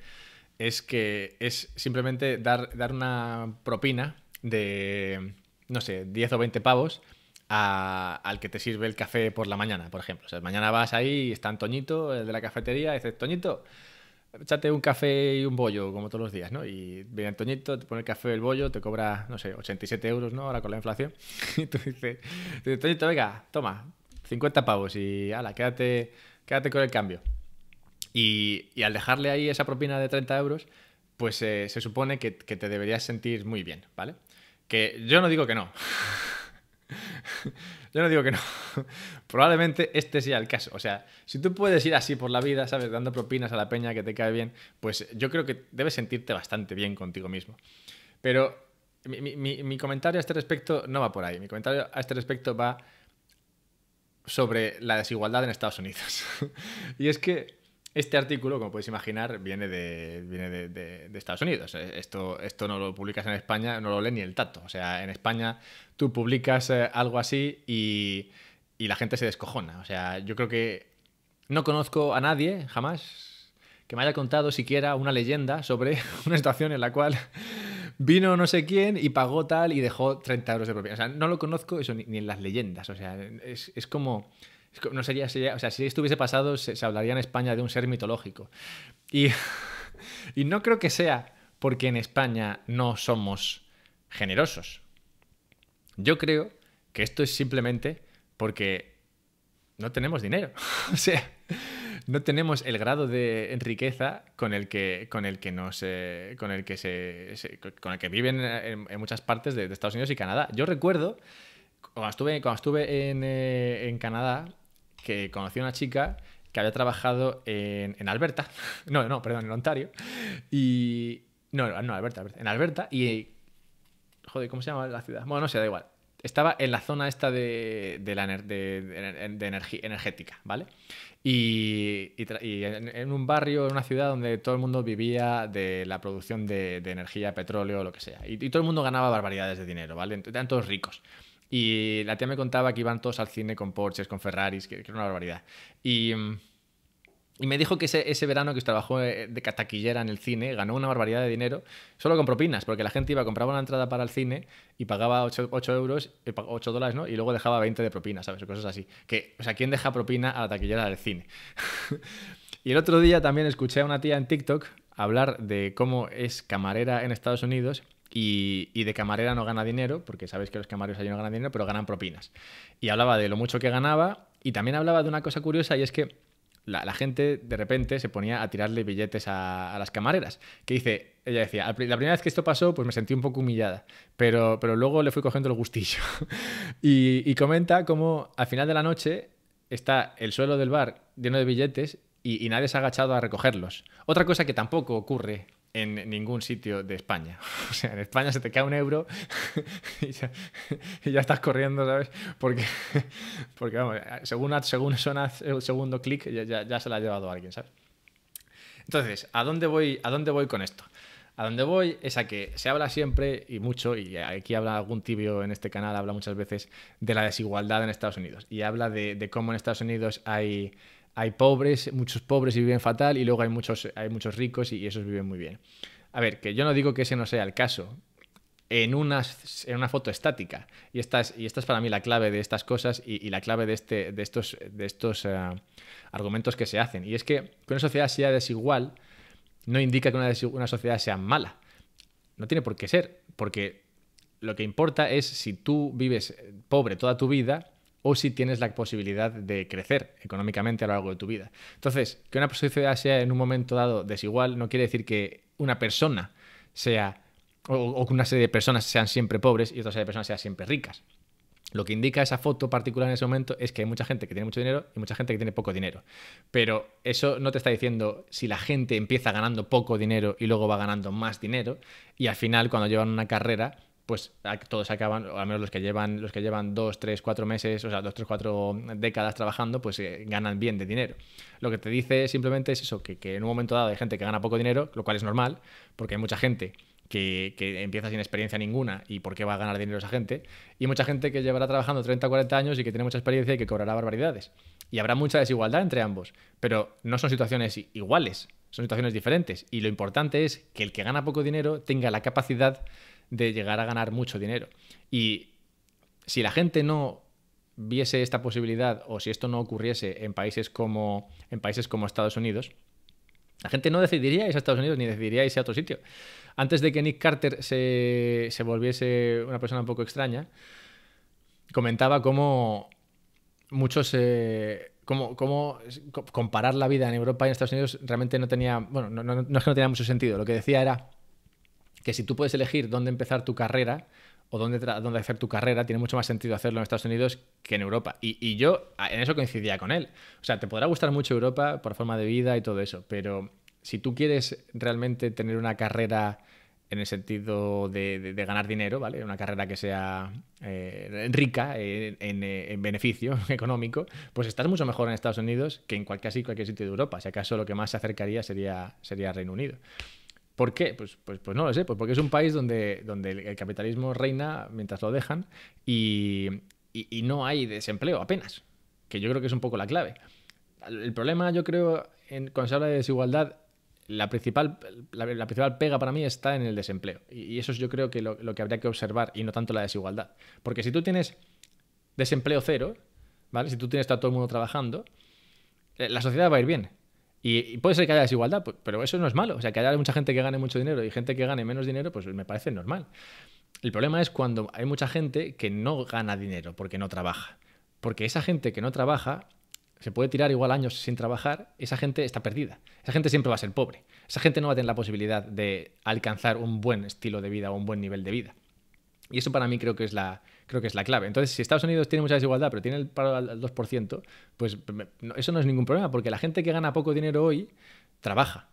es que es simplemente dar, dar una propina de, no sé, 10 o 20 pavos al que te sirve el café por la mañana, por ejemplo. O sea, mañana vas ahí, y está Antoñito, el de la cafetería, y dices, Toñito, échate un café y un bollo, como todos los días, ¿no? Y viene Antoñito, te pone el café, y el bollo, te cobra, no sé, 87 euros, ¿no? Ahora con la inflación. Y tú dices, Toñito, venga, toma, 50 pavos y ala, quédate, quédate con el cambio. Y, al dejarle ahí esa propina de 30 euros, pues eh, se supone que te deberías sentir muy bien, ¿vale? Que yo no digo que no. Yo no digo que no. Probablemente este sea el caso. O sea, si tú puedes ir así por la vida, ¿sabes? Dando propinas a la peña que te cae bien, pues yo creo que debes sentirte bastante bien contigo mismo. Pero mi, comentario a este respecto no va por ahí. Mi comentario a este respecto va sobre la desigualdad en Estados Unidos. y es que este artículo, como podéis imaginar, viene de, viene de, Estados Unidos. Eh, esto, esto no lo publicas en España, no lo lee ni el tato. O sea, en España tú publicas eh, algo así y, la gente se descojona. O sea, yo creo que no conozco a nadie, jamás, que me haya contado siquiera una leyenda sobre una situación en la cual vino no sé quién y pagó tal y dejó 30 euros de propiedad. O sea, no lo conozco eso ni, en las leyendas. O sea, es, es como no sería, o sea, si estuviese pasado, se, hablaría en España de un ser mitológico. Y, y no creo que sea porque en España no somos generosos. Yo creo que esto es simplemente porque no tenemos dinero. o sea, no tenemos el grado de riqueza con el que, con el que, nos, eh, con el que, se, con el que viven eh, en, muchas partes de, Estados Unidos y Canadá. Yo recuerdo, cuando estuve, cuando estuve en, eh, en Canadá, que conocí a una chica que había trabajado en, Alberta, no, no, perdón, en Ontario, y... No, no, Alberta, en Alberta, y... Joder, ¿cómo se llama la ciudad? Bueno, no sé, da igual. Estaba en la zona esta de, de la energía energética, ¿vale? Y, en, un barrio, en una ciudad donde todo el mundo vivía de la producción de, energía, petróleo, lo que sea. Y, y, todo el mundo ganaba barbaridades de dinero, ¿vale? Eran todos ricos. Y la tía me contaba que iban todos al cine con Porsches, con Ferraris, que, era una barbaridad. Y, me dijo que ese, verano que trabajó eh, de taquillera en el cine ganó una barbaridad de dinero solo con propinas, porque la gente iba, compraba una entrada para el cine y pagaba 8, euros, 8 eh, dólares, ¿no? Y luego dejaba 20 de propina, ¿sabes? cosas así. Que, o sea, ¿quién deja propina a la taquillera del cine? y el otro día también escuché a una tía en TikTok hablar de cómo es camarera en Estados Unidos y, de camarera no gana dinero, porque sabéis que los camareros allí no ganan dinero, pero ganan propinas. Y hablaba de lo mucho que ganaba y también hablaba de una cosa curiosa y es que la, gente de repente se ponía a tirarle billetes a, las camareras. Que dice, ella decía, la primera vez que esto pasó, pues me sentí un poco humillada, pero, pero luego le fui cogiendo el gustillo. y, comenta cómo al final de la noche está el suelo del bar lleno de billetes y nadie se ha agachado a recogerlos. Otra cosa que tampoco ocurre en ningún sitio de España. O sea, en España se te cae un euro y ya, estás corriendo, ¿sabes? Porque, porque vamos, según, según segundo clic, ya, se la ha llevado alguien, ¿sabes? Entonces, ¿a dónde voy, a dónde voy con esto? A dónde voy es a que se habla siempre y mucho, y aquí habla algún tibio en este canal, habla muchas veces de la desigualdad en Estados Unidos. Y habla de cómo en Estados Unidos hay hay pobres, muchos pobres y viven fatal, y luego hay muchos, hay muchos ricos y, esos viven muy bien. A ver, que yo no digo que ese no sea el caso, en una, una, foto estática. Y esta, es, y esta es para mí la clave de estas cosas y, la clave de, este, de estos, de estos eh, argumentos que se hacen. Y es que que una sociedad sea desigual no indica que una, una, sociedad sea mala. No tiene por qué ser, porque lo que importa es si tú vives eh, pobre toda tu vida o si tienes la posibilidad de crecer económicamente a lo largo de tu vida. Entonces, que una sociedad sea en un momento dado desigual no quiere decir que una persona sea o que una serie de personas sean siempre pobres y otra serie de personas sean siempre ricas. Lo que indica esa foto particular en ese momento es que hay mucha gente que tiene mucho dinero y mucha gente que tiene poco dinero. Pero eso no te está diciendo si la gente empieza ganando poco dinero y luego va ganando más dinero y al final cuando llevan una carrera pues todos acaban, o al menos los que llevan, los que llevan dos, tres, cuatro meses, o sea, dos, tres, cuatro décadas trabajando, pues eh, ganan bien de dinero. Lo que te dice simplemente es eso, que, en un momento dado hay gente que gana poco dinero, lo cual es normal, porque hay mucha gente que, que, empieza sin experiencia ninguna y por qué va a ganar dinero esa gente, y mucha gente que llevará trabajando 30, 40 años y que tiene mucha experiencia y que cobrará barbaridades. Y habrá mucha desigualdad entre ambos, pero no son situaciones iguales, son situaciones diferentes. Y lo importante es que el que gana poco dinero tenga la capacidad de llegar a ganar mucho dinero. Y si la gente no viese esta posibilidad o si esto no ocurriese en países como, en países como Estados Unidos, la gente no decidiría irse a Estados Unidos ni decidiría irse a otro sitio. Antes de que Nick Carter se, se volviese una persona un poco extraña, comentaba cómo muchos... Eh, cómo comparar la vida en Europa y en Estados Unidos realmente no tenía, bueno, no es que no tenía mucho sentido. Lo que decía era, que si tú puedes elegir dónde empezar tu carrera o dónde, hacer tu carrera, tiene mucho más sentido hacerlo en Estados Unidos que en Europa. Y, yo en eso coincidía con él. O sea, te podrá gustar mucho Europa por forma de vida y todo eso, pero si tú quieres realmente tener una carrera en el sentido de, ganar dinero, ¿vale? Una carrera que sea eh, rica en, eh, beneficio económico, pues estás mucho mejor en Estados Unidos que en cualquier, cualquier sitio de Europa. Si acaso lo que más se acercaría sería, sería Reino Unido. ¿Por qué? Pues, pues, pues no lo sé, pues porque es un país donde, donde el, capitalismo reina mientras lo dejan y, no hay desempleo apenas, que yo creo que es un poco la clave. El problema, yo creo, en, cuando se habla de desigualdad, la principal, la, principal pega para mí está en el desempleo. Y, eso es yo creo que lo, que habría que observar y no tanto la desigualdad. Porque si tú tienes desempleo cero, ¿vale? Si tú tienes a todo el mundo trabajando, eh, la sociedad va a ir bien. Y, puede ser que haya desigualdad, pero eso no es malo. O sea, que haya mucha gente que gane mucho dinero y gente que gane menos dinero, pues me parece normal. El problema es cuando hay mucha gente que no gana dinero porque no trabaja. Porque esa gente que no trabaja se puede tirar igual años sin trabajar, esa gente está perdida. Esa gente siempre va a ser pobre. Esa gente no va a tener la posibilidad de alcanzar un buen estilo de vida o un buen nivel de vida. Y eso para mí creo que es la, creo que es la clave. Entonces, si Estados Unidos tiene mucha desigualdad, pero tiene el paro al 2%, pues eso no es ningún problema, porque la gente que gana poco dinero hoy trabaja.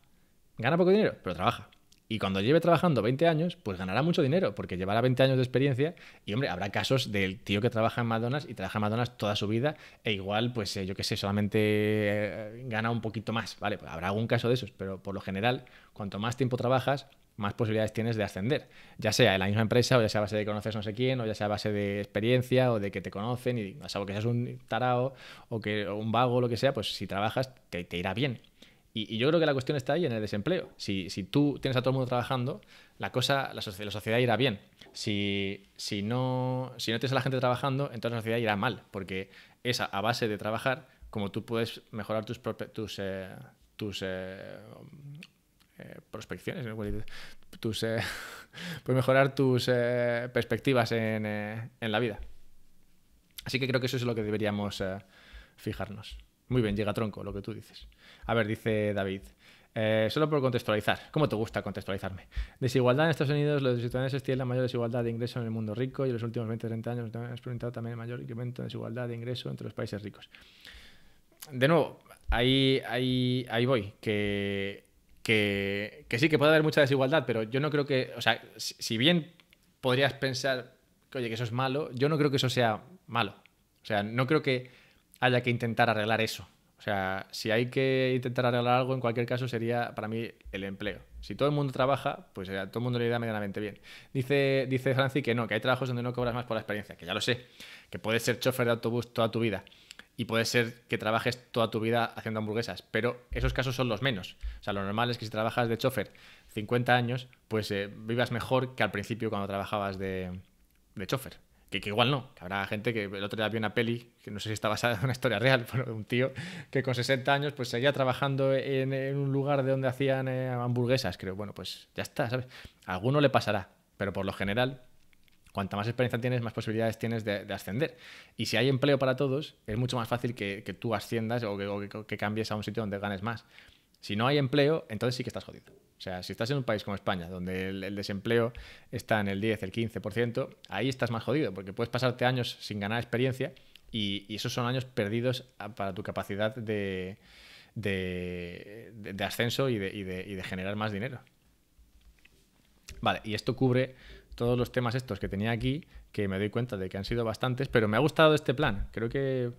Gana poco dinero, pero trabaja. Y cuando lleve trabajando 20 años, pues ganará mucho dinero, porque llevará 20 años de experiencia. Y hombre, habrá casos del tío que trabaja en McDonald's y trabaja en McDonald's toda su vida, e igual, pues eh, yo qué sé, solamente eh, gana un poquito más, ¿vale? Pues habrá algún caso de esos, pero por lo general, cuanto más tiempo trabajas, más posibilidades tienes de ascender, ya sea en la misma empresa o ya sea a base de conocer no sé quién o ya sea a base de experiencia o de que te conocen y salvo que seas un tarao o que un vago lo que sea, pues si trabajas te, te irá bien. Y, yo creo que la cuestión está ahí en el desempleo. Si, si tú tienes a todo el mundo trabajando, la cosa, la, sociedad irá bien. Si, si, no, si no tienes a la gente trabajando, entonces la sociedad irá mal, porque es a, base de trabajar como tú puedes mejorar tus, tus, eh, tus eh, eh, prospecciones, tus, eh, puedes mejorar tus eh, perspectivas en, la vida. Así que creo que eso es lo que deberíamos fijarnos. Muy bien, llega tronco lo que tú dices. A ver, dice David. solo por contextualizar, ¿cómo te gusta contextualizarme? Desigualdad en Estados Unidos, los estadounidenses tienen la mayor desigualdad de ingreso en el mundo rico y en los últimos 20-30 años han experimentado también el mayor incremento de desigualdad de ingreso entre los países ricos. De nuevo, ahí, ahí, ahí voy, que que, sí, que puede haber mucha desigualdad, pero yo no creo que, o sea, si, bien podrías pensar que, oye, que eso es malo, yo no creo que eso sea malo. O sea, no creo que haya que intentar arreglar eso. O sea, si hay que intentar arreglar algo, en cualquier caso sería para mí el empleo. Si todo el mundo trabaja, pues eh, todo el mundo le irá medianamente bien. Dice, dice Franci que no, que hay trabajos donde no cobras más por la experiencia, que ya lo sé, que puedes ser chofer de autobús toda tu vida y puede ser que trabajes toda tu vida haciendo hamburguesas, pero esos casos son los menos. O sea, lo normal es que si trabajas de chofer 50 años, pues eh, vivas mejor que al principio cuando trabajabas de, chofer. Que, igual no, que habrá gente que el otro día vi una peli, que no sé si está basada en una historia real, pero un tío que con 60 años pues seguía trabajando en, un lugar de donde hacían eh, hamburguesas, creo. Bueno, pues ya está, ¿sabes? alguno le pasará, pero por lo general cuanta más experiencia tienes, más posibilidades tienes de, ascender. Y si hay empleo para todos, es mucho más fácil que, tú asciendas o que, cambies a un sitio donde ganes más. Si no hay empleo, entonces sí que estás jodido. O sea, si estás en un país como España, donde el, desempleo está en el 10, el 15%, ahí estás más jodido, porque puedes pasarte años sin ganar experiencia y, esos son años perdidos ah, para tu capacidad de, ascenso y de, generar más dinero. Vale, y esto cubre todos los temas estos que tenía aquí, que me doy cuenta de que han sido bastantes, pero me ha gustado este plan. Creo que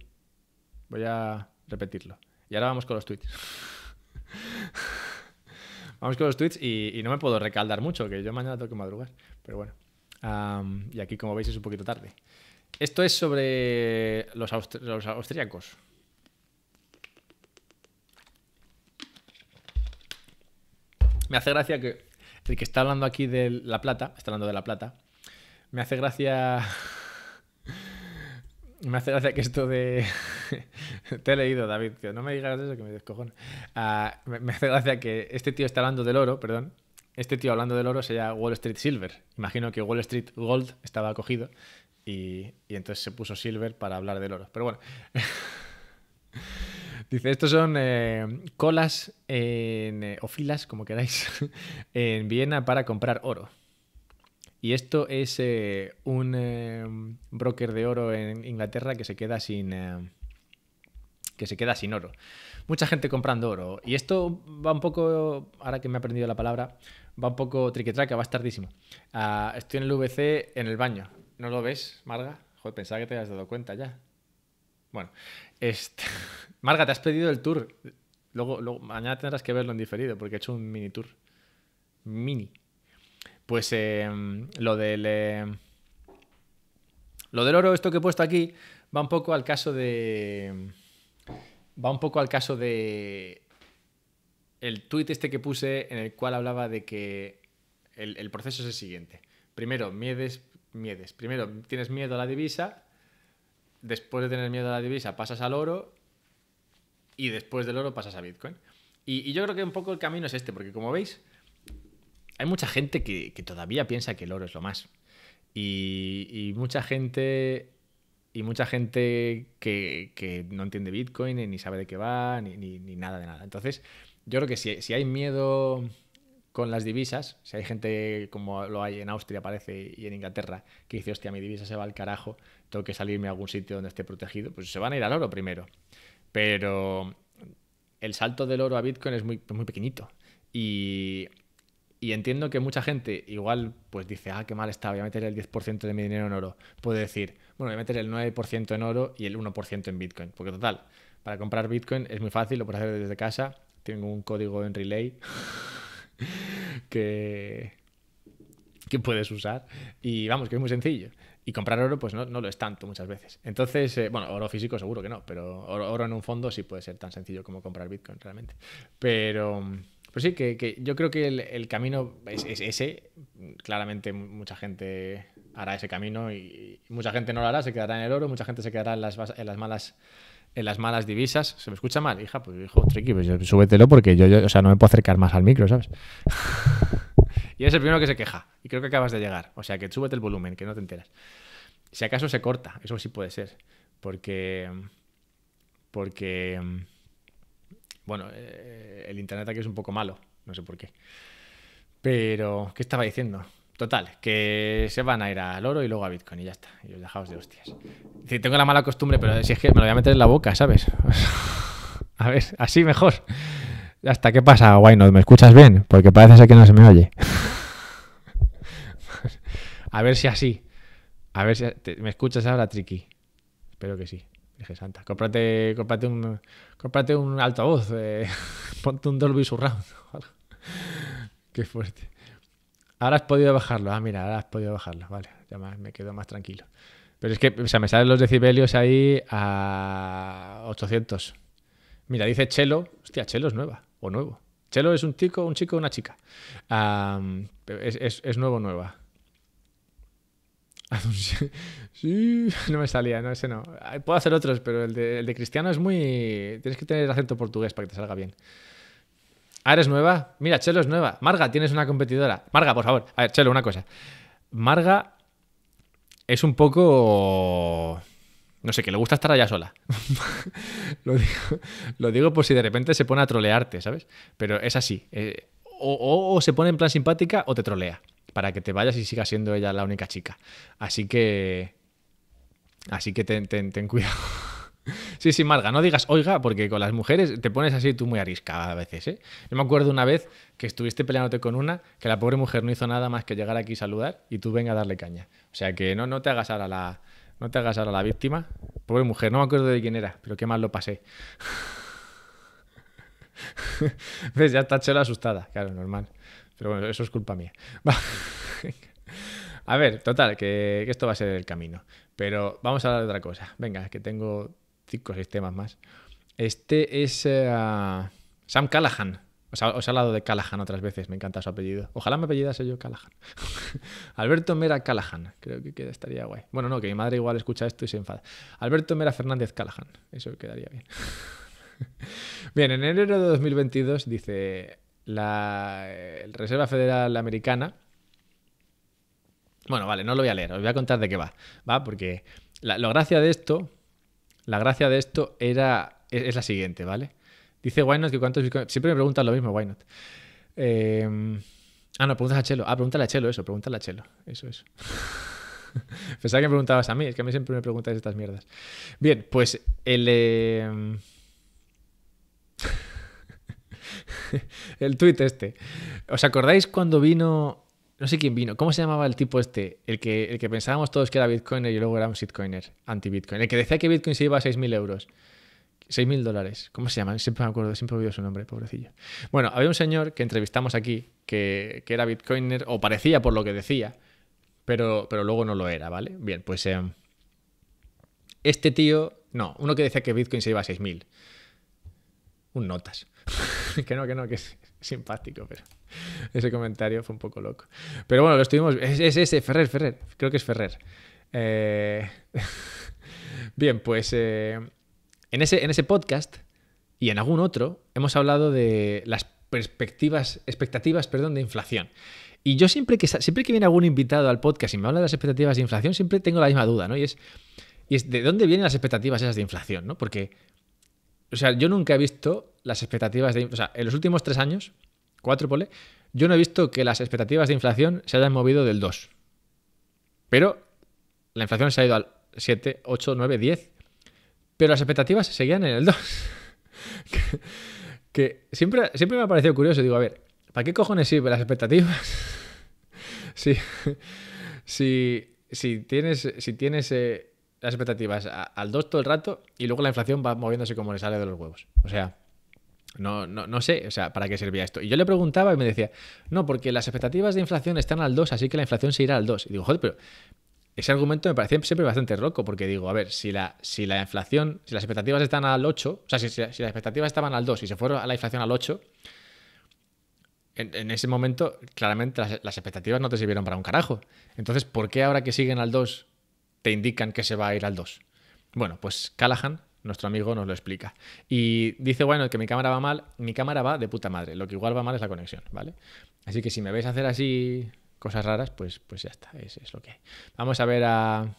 voy a repetirlo. Y ahora vamos con los tweets. vamos con los tweets y, no me puedo recaldar mucho, que yo mañana tengo que madrugar. Pero bueno. y aquí, como veis, es un poquito tarde. Esto es sobre los, los austríacos. Me hace gracia que que está hablando aquí de La Plata, está hablando de La Plata, me hace gracia... me hace gracia que esto de... Te he leído, David, tío. no me digas eso que me descojón, ah, me, hace gracia que este tío está hablando del oro, perdón, este tío hablando del oro sería Wall Street Silver. Imagino que Wall Street Gold estaba cogido y entonces se puso Silver para hablar del oro. Pero bueno. Dice, estos son eh, colas eh, o filas, como queráis, en Viena para comprar oro. Y esto es eh, un broker de oro en Inglaterra que se queda sin que se queda sin oro. Mucha gente comprando oro. Y esto va un poco, ahora que me he aprendido la palabra, va un poco triquetraca, va tardísimo. Ah, estoy en el VC en el baño. ¿No lo ves, Marga? Joder, pensaba que te habías dado cuenta ya. Bueno, este... Marga, te has pedido el tour. Luego, mañana tendrás que verlo en diferido porque he hecho un mini tour. Mini. Pues em, lo del. Em, lo del oro, esto que he puesto aquí, va un poco al caso de. Va un poco al caso de. El tuit este que puse en el cual hablaba de que el, el proceso es el siguiente. Primero, miedes, miedes. Primero, tienes miedo a la divisa. Después de tener miedo a la divisa, pasas al oro y después del oro pasas a Bitcoin. Y, yo creo que un poco el camino es este, porque como veis, hay mucha gente que, todavía piensa que el oro es lo más. Y, mucha gente. Y mucha gente que, no entiende Bitcoin, ni sabe de qué va, ni, nada de nada. Entonces, yo creo que si, si hay miedo con las divisas, si hay gente como lo hay en Austria, parece, y en Inglaterra, que dice, hostia, mi divisa se va al carajo, tengo que salirme a algún sitio donde esté protegido, pues se van a ir al oro primero. Pero el salto del oro a Bitcoin es muy, muy pequeñito. Y, entiendo que mucha gente igual pues dice, ah, qué mal está, voy a meter el 10% de mi dinero en oro. Puede decir, bueno, voy a meter el 9% en oro y el 1% en Bitcoin. Porque total, para comprar Bitcoin es muy fácil, lo puedes hacer desde casa. Tengo un código en relay que, que puedes usar. Y vamos, que es muy sencillo. Y comprar oro, pues no, no lo es tanto muchas veces. Entonces, eh, bueno, oro físico seguro que no, pero oro, en un fondo sí puede ser tan sencillo como comprar Bitcoin realmente. Pero, pues sí, que, que yo creo que el, camino es, ese. Claramente mucha gente hará ese camino y, mucha gente no lo hará, se quedará en el oro, mucha gente se quedará en las, en las malas en las malas divisas. ¿Se me escucha mal, hija? Pues hijo, pues súbetelo porque yo, yo, o sea, no me puedo acercar más al micro, ¿sabes? Y eres el primero que se queja. Y creo que acabas de llegar. O sea, que súbete el volumen, que no te enteras. Si acaso se corta, eso sí puede ser. Porque. Porque. Bueno, eh, el internet aquí es un poco malo. No sé por qué. Pero, ¿qué estaba diciendo? Total, que se van a ir al oro y luego a Bitcoin y ya está. Y os de hostias. Si tengo la mala costumbre, pero si es que me lo voy a meter en la boca, ¿sabes? a ver, así mejor. ¿Hasta qué pasa, Why ¿Me escuchas bien? Porque parece ser que no se me oye. a ver si así. A ver si me escuchas ahora, Triqui. Espero que sí. Dije Santa. Cómprate, cómprate un, cómprate un altavoz. Eh, ponte un Dolby Surround. qué fuerte. Ahora has podido bajarlo. Ah, mira, ahora has podido bajarlo. Vale, ya me quedo más tranquilo. Pero es que, o sea, me salen los decibelios ahí a 800. Mira, dice Chelo. Hostia, Chelo es nueva o nuevo. Chelo es un chico, un chico una chica. es, nuevo nueva. Sí, no me salía, no, ese no. Puedo hacer otros, pero el de, Cristiano es muy... Tienes que tener acento portugués para que te salga bien. Ah, eres nueva. Mira, Chelo es nueva. Marga, tienes una competidora. Marga, por favor. A ver, Chelo, una cosa. Marga es un poco no sé, que le gusta estar allá sola. lo, digo, por si de repente se pone a trolearte, ¿sabes? Pero es así. Eh, o, se pone en plan simpática o te trolea. Para que te vayas y siga siendo ella la única chica. Así que. Así que ten, ten, cuidado. Sí, sí, Marga, no digas oiga, porque con las mujeres te pones así tú muy arisca a veces, ¿eh? Yo me acuerdo una vez que estuviste peleándote con una, que la pobre mujer no hizo nada más que llegar aquí y saludar, y tú venga a darle caña. O sea que no, no te hagas ahora la, no te hagas ahora la víctima. Pobre mujer, no me acuerdo de quién era, pero qué mal lo pasé. ¿Ves? Ya está chela asustada, claro, normal. Pero bueno, eso es culpa mía. A ver, total, que, esto va a ser el camino. Pero vamos a hablar de otra cosa. Venga, que tengo cinco sistemas más. Este es eh, Sam Callahan. Os, he hablado de Callahan otras veces, me encanta su apellido. Ojalá me apellidase yo Callahan. Alberto Mera Callahan, creo que queda, estaría guay. Bueno, no, que mi madre igual escucha esto y se enfada. Alberto Mera Fernández Callahan, eso quedaría bien. bien, en enero de 2022 dice la Reserva Federal Americana. Bueno, vale, no lo voy a leer, os voy a contar de qué va. Va, porque la, gracia de esto, la gracia de esto era, es la siguiente, ¿vale? Dice not que cuántos Bitcoin. Siempre me preguntan lo mismo, why Eh... Em, ah, no, preguntas a Chelo. Ah, pregúntale a Chelo eso, pregúntale a Chelo. Eso, eso. Pensaba que me preguntabas a mí, es que a mí siempre me preguntáis estas mierdas. Bien, pues el. Em, el tweet este. ¿Os acordáis cuando vino no sé quién vino, ¿cómo se llamaba el tipo este? El que, el que pensábamos todos que era Bitcoiner y luego era un anti-Bitcoin. El que decía que Bitcoin se iba a 6.000 euros. 6.000 dólares. ¿Cómo se llama? Siempre me acuerdo, siempre olvido su nombre, pobrecillo. Bueno, había un señor que entrevistamos aquí que, era bitcoiner, o parecía por lo que decía, pero, pero luego no lo era, ¿vale? Bien, pues em, este tío, no, uno que decía que bitcoin se iba a 6.000. Un notas. que no, que no, que es simpático, pero ese comentario fue un poco loco. Pero bueno, lo estuvimos... Es ese, Ferrer, Ferrer, creo que es Ferrer. Eh, bien, pues... Eh, en ese, en ese podcast y en algún otro hemos hablado de las perspectivas, expectativas, perdón, de inflación. Y yo siempre que, siempre que viene algún invitado al podcast y me habla de las expectativas de inflación, siempre tengo la misma duda, ¿no? Y es, y es ¿de dónde vienen las expectativas esas de inflación, no? Porque, o sea, yo nunca he visto las expectativas de... O sea, en los últimos tres años, cuatro, pole, yo no he visto que las expectativas de inflación se hayan movido del 2. Pero la inflación se ha ido al 7, 8, 9, 10 pero las expectativas seguían en el 2. que, siempre, siempre me ha parecido curioso. Digo, a ver, ¿para qué cojones sirven las expectativas? si, si, tienes, si tienes eh, las expectativas al 2 todo el rato y luego la inflación va moviéndose como le sale de los huevos. O sea, no, no, no sé, o sea, ¿para qué servía esto? Y yo le preguntaba y me decía, no, porque las expectativas de inflación están al 2, así que la inflación se irá al 2. Y digo, joder, pero ese argumento me parece siempre bastante roco, porque digo, a ver, si la, si la inflación, si las expectativas están al 8, o sea, si, si, las expectativas estaban al 2 y se fueron a la inflación al 8, en, ese momento claramente las, expectativas no te sirvieron para un carajo. Entonces, ¿por qué ahora que siguen al 2 te indican que se va a ir al 2? Bueno, pues Callahan, nuestro amigo, nos lo explica. Y dice, bueno, que mi cámara va mal, mi cámara va de puta madre, lo que igual va mal es la conexión, ¿vale? Así que si me veis hacer así cosas raras, pues, pues ya está, es, lo que hay. Vamos a ver a,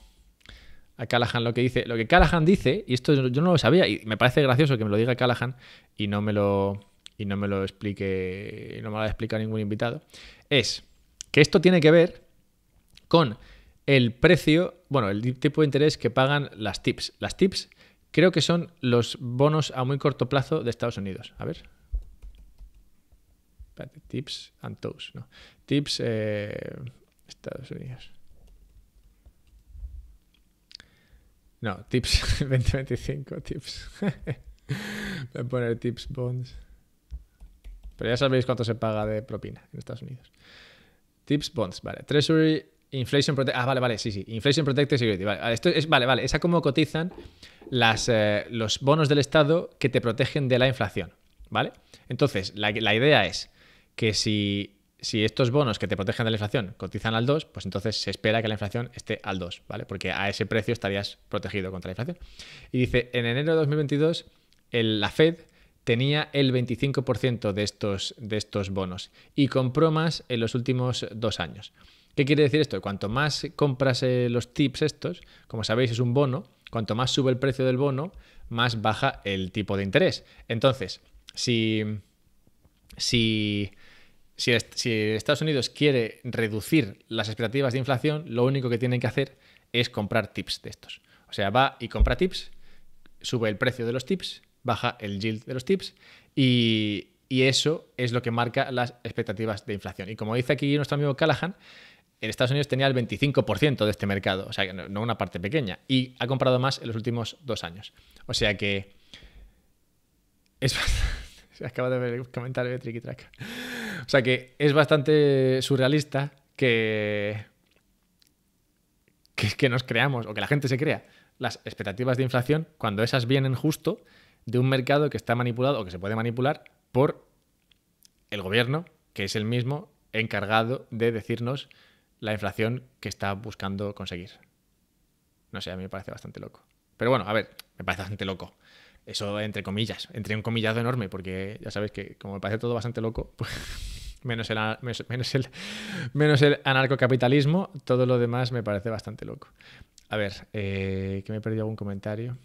a Callahan lo que dice. Lo que Callahan dice, y esto yo no lo sabía, y me parece gracioso que me lo diga Callahan y no me lo, y no me lo explique, no me lo ha explicado ningún invitado, es que esto tiene que ver con el precio, bueno, el tipo de interés que pagan las tips. Las tips creo que son los bonos a muy corto plazo de Estados Unidos. A ver, tips and toes, ¿no? Tips eh, Estados Unidos. No, tips 2025, tips. Voy a poner tips bonds. Pero ya sabéis cuánto se paga de propina en Estados Unidos. Tips bonds, vale. Treasury Inflation Protected. Ah, vale, vale, sí, sí. Inflation Protected Security. Vale, esto vale, vale. Esa como cotizan las, eh, los bonos del Estado que te protegen de la inflación. ¿Vale? Entonces, la, la idea es que si, si estos bonos que te protegen de la inflación cotizan al 2, pues entonces se espera que la inflación esté al 2, ¿vale? Porque a ese precio estarías protegido contra la inflación. Y dice, en enero de 2022, la Fed tenía el 25% de estos, de estos bonos y compró más en los últimos dos años. ¿Qué quiere decir esto? Cuanto más compras eh, los tips estos, como sabéis es un bono, cuanto más sube el precio del bono, más baja el tipo de interés. Entonces, si, si si, Estados Unidos quiere reducir las expectativas de inflación, lo único que tienen que hacer es comprar tips de estos. O sea, va y compra tips, sube el precio de los tips, baja el yield de los tips y, eso es lo que marca las expectativas de inflación. Y como dice aquí nuestro amigo Callahan, en Estados Unidos tenía el 25% de este mercado, o sea, no una parte pequeña, y ha comprado más en los últimos dos años. O sea que... Es... Se acaba de ver el comentario de Tricky Track. O sea que es bastante surrealista que, que, nos creamos o que la gente se crea las expectativas de inflación cuando esas vienen justo de un mercado que está manipulado o que se puede manipular por el gobierno, que es el mismo encargado de decirnos la inflación que está buscando conseguir. No sé, a mí me parece bastante loco. Pero bueno, a ver, me parece bastante loco. Eso entre comillas, entre un comillado enorme, porque ya sabéis que como me parece todo bastante loco, pues menos el, menos el, menos anarcocapitalismo, todo lo demás me parece bastante loco. A ver, qué eh, que me he perdido algún comentario.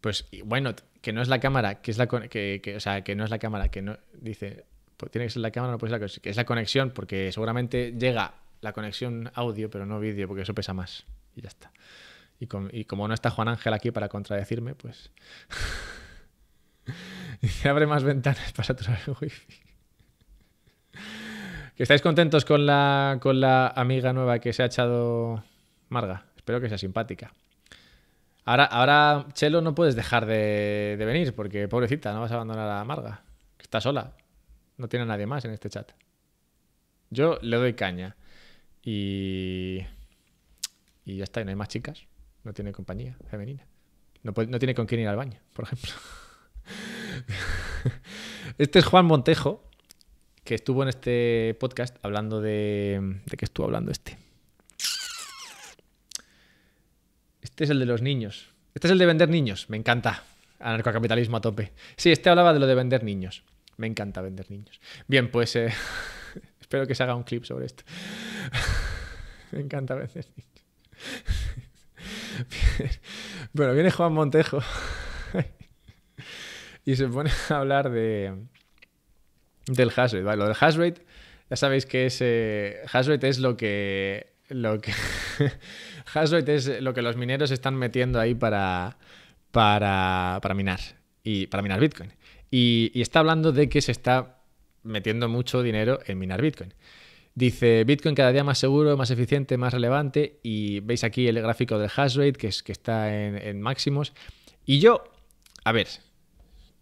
Pues bueno, que no es la cámara, que es la o sea, que no es la cámara, que no dice, pues tiene que ser la cámara, no puede ser la conexión, que es la conexión, porque seguramente llega la conexión audio, pero no vídeo, porque eso pesa más. Y ya está. Y, y como no está Juan Ángel aquí para contradecirme, pues Se abre más ventanas para saturar el wifi. ¿Que estáis contentos con la, con la amiga nueva que se ha echado Marga? Espero que sea simpática. Ahora, ahora Chelo, no puedes dejar de, venir porque, pobrecita, no vas a abandonar a Marga. está sola. No tiene a nadie más en este chat. Yo le doy caña. Y. Y ya está, y no hay más chicas. No tiene compañía femenina. No, no tiene con quién ir al baño, por ejemplo. este es Juan Montejo, que estuvo en este podcast hablando de... ¿De qué estuvo hablando este? Este es el de los niños. Este es el de vender niños. Me encanta. Anarcocapitalismo a tope. Sí, este hablaba de lo de vender niños. Me encanta vender niños. Bien, pues eh, espero que se haga un clip sobre esto. Me encanta vender niños. Bueno, viene Juan Montejo y se pone a hablar de, del hash rate. lo del hash ya sabéis que ese hash es lo que... Lo que es lo que los mineros están metiendo ahí para, para, minar. Y para minar Bitcoin. Y, está hablando de que se está metiendo mucho dinero en minar Bitcoin. Dice Bitcoin cada día más seguro, más eficiente, más relevante. Y veis aquí el gráfico del hashrate que, es, que está en, en máximos. Y yo, a ver,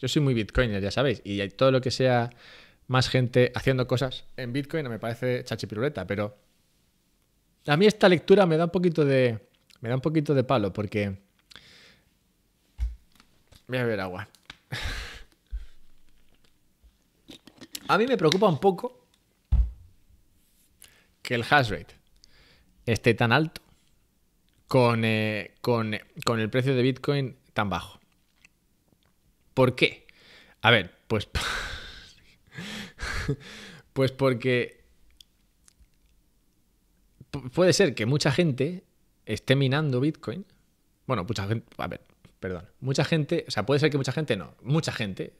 yo soy muy bitcoiner, ya sabéis, y hay todo lo que sea más gente haciendo cosas en Bitcoin me parece chachi piruleta, pero a mí esta lectura me da un poquito de me da un poquito de palo porque voy a ver agua. a mí me preocupa un poco que el hash esté tan alto eh, con el precio de Bitcoin tan bajo. ¿Por qué? A ver, pues. pues porque. Puede ser que mucha gente esté minando Bitcoin. Bueno, mucha gente. A ver, perdón. Mucha gente. O sea, puede ser que mucha gente no. Mucha gente,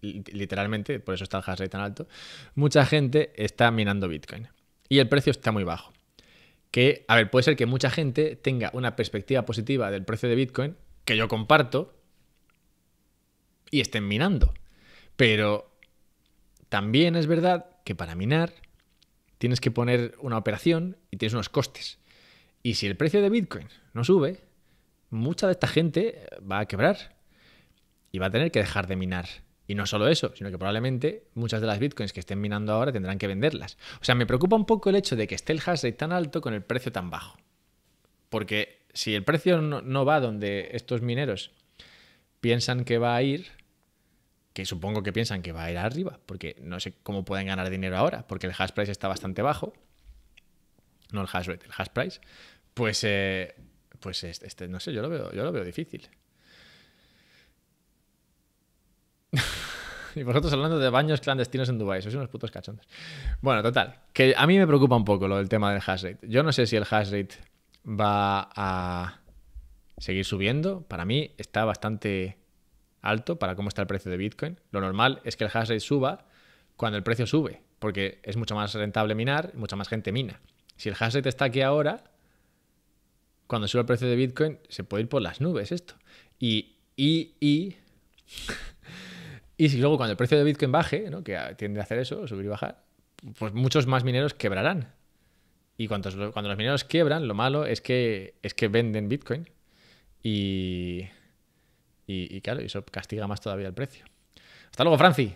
literalmente, por eso está el hash tan alto. Mucha gente está minando Bitcoin. Y el precio está muy bajo. Que, a ver, puede ser que mucha gente tenga una perspectiva positiva del precio de Bitcoin, que yo comparto, y estén minando. Pero también es verdad que para minar tienes que poner una operación y tienes unos costes. Y si el precio de Bitcoin no sube, mucha de esta gente va a quebrar y va a tener que dejar de minar. Y no solo eso, sino que probablemente muchas de las bitcoins que estén minando ahora tendrán que venderlas. O sea, me preocupa un poco el hecho de que esté el hash tan alto con el precio tan bajo. Porque si el precio no va donde estos mineros piensan que va a ir, que supongo que piensan que va a ir arriba, porque no sé cómo pueden ganar dinero ahora, porque el hash price está bastante bajo, no el hash rate, el hash price, pues, eh, pues este, este, no sé, yo lo veo, yo lo veo difícil. y vosotros hablando de baños clandestinos en Dubái, sois unos putos cachondos. Bueno, total, que a mí me preocupa un poco lo del tema del hash rate. Yo no sé si el hash rate va a seguir subiendo, para mí está bastante alto para cómo está el precio de Bitcoin. Lo normal es que el hash suba cuando el precio sube, porque es mucho más rentable minar, y mucha más gente mina. Si el hash está aquí ahora, cuando sube el precio de Bitcoin, se puede ir por las nubes esto. Y, y, y, y si luego cuando el precio de Bitcoin baje, ¿no? que tiende a hacer eso, subir y bajar, pues muchos más mineros quebrarán. Y cuando, cuando los mineros quiebran, lo malo es que, es que venden Bitcoin. Y, y, y claro, eso castiga más todavía el precio. Hasta luego, Franci.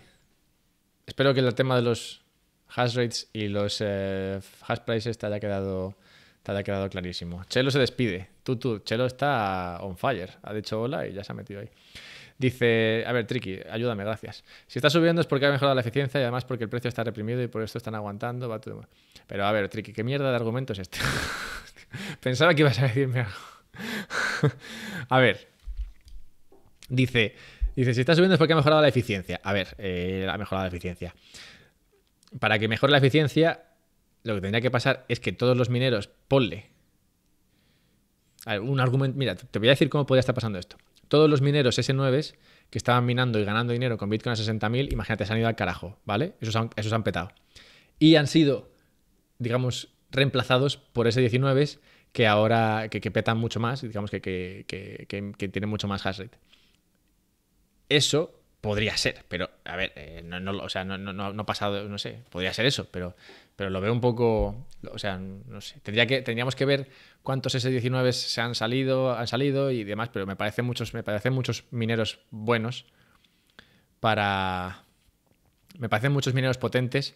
Espero que el tema de los hash rates y los eh, hash prices te haya quedado te haya quedado clarísimo. Chelo se despide. Tú, Chelo está on fire. Ha dicho hola y ya se ha metido ahí. Dice, a ver, Triki, ayúdame, gracias. Si está subiendo es porque ha mejorado la eficiencia y además porque el precio está reprimido y por esto están aguantando. Pero a ver, Triki, ¿qué mierda de argumento es este? Pensaba que ibas a decirme algo. a ver, Dice, dice, si está subiendo es porque ha mejorado la eficiencia. A ver, eh, ha mejorado la eficiencia. Para que mejore la eficiencia, lo que tendría que pasar es que todos los mineros, ponle. un argumento. Mira, te voy a decir cómo podría estar pasando esto. Todos los mineros S9 que estaban minando y ganando dinero con Bitcoin a 60.000, imagínate, se han ido al carajo, ¿vale? Esos han, petado. Y han sido, digamos, reemplazados por S19 que ahora que, petan mucho más, digamos que, que, tienen mucho más hash rate eso podría ser, pero a ver, eh, no, o sea, no, ha pasado, no sé, podría ser eso, pero, pero lo veo un poco, o sea, no sé, tendría que, tendríamos que ver cuántos S19 se han salido, han salido y demás, pero me parecen muchos, me parecen muchos mineros buenos para, me parecen muchos mineros potentes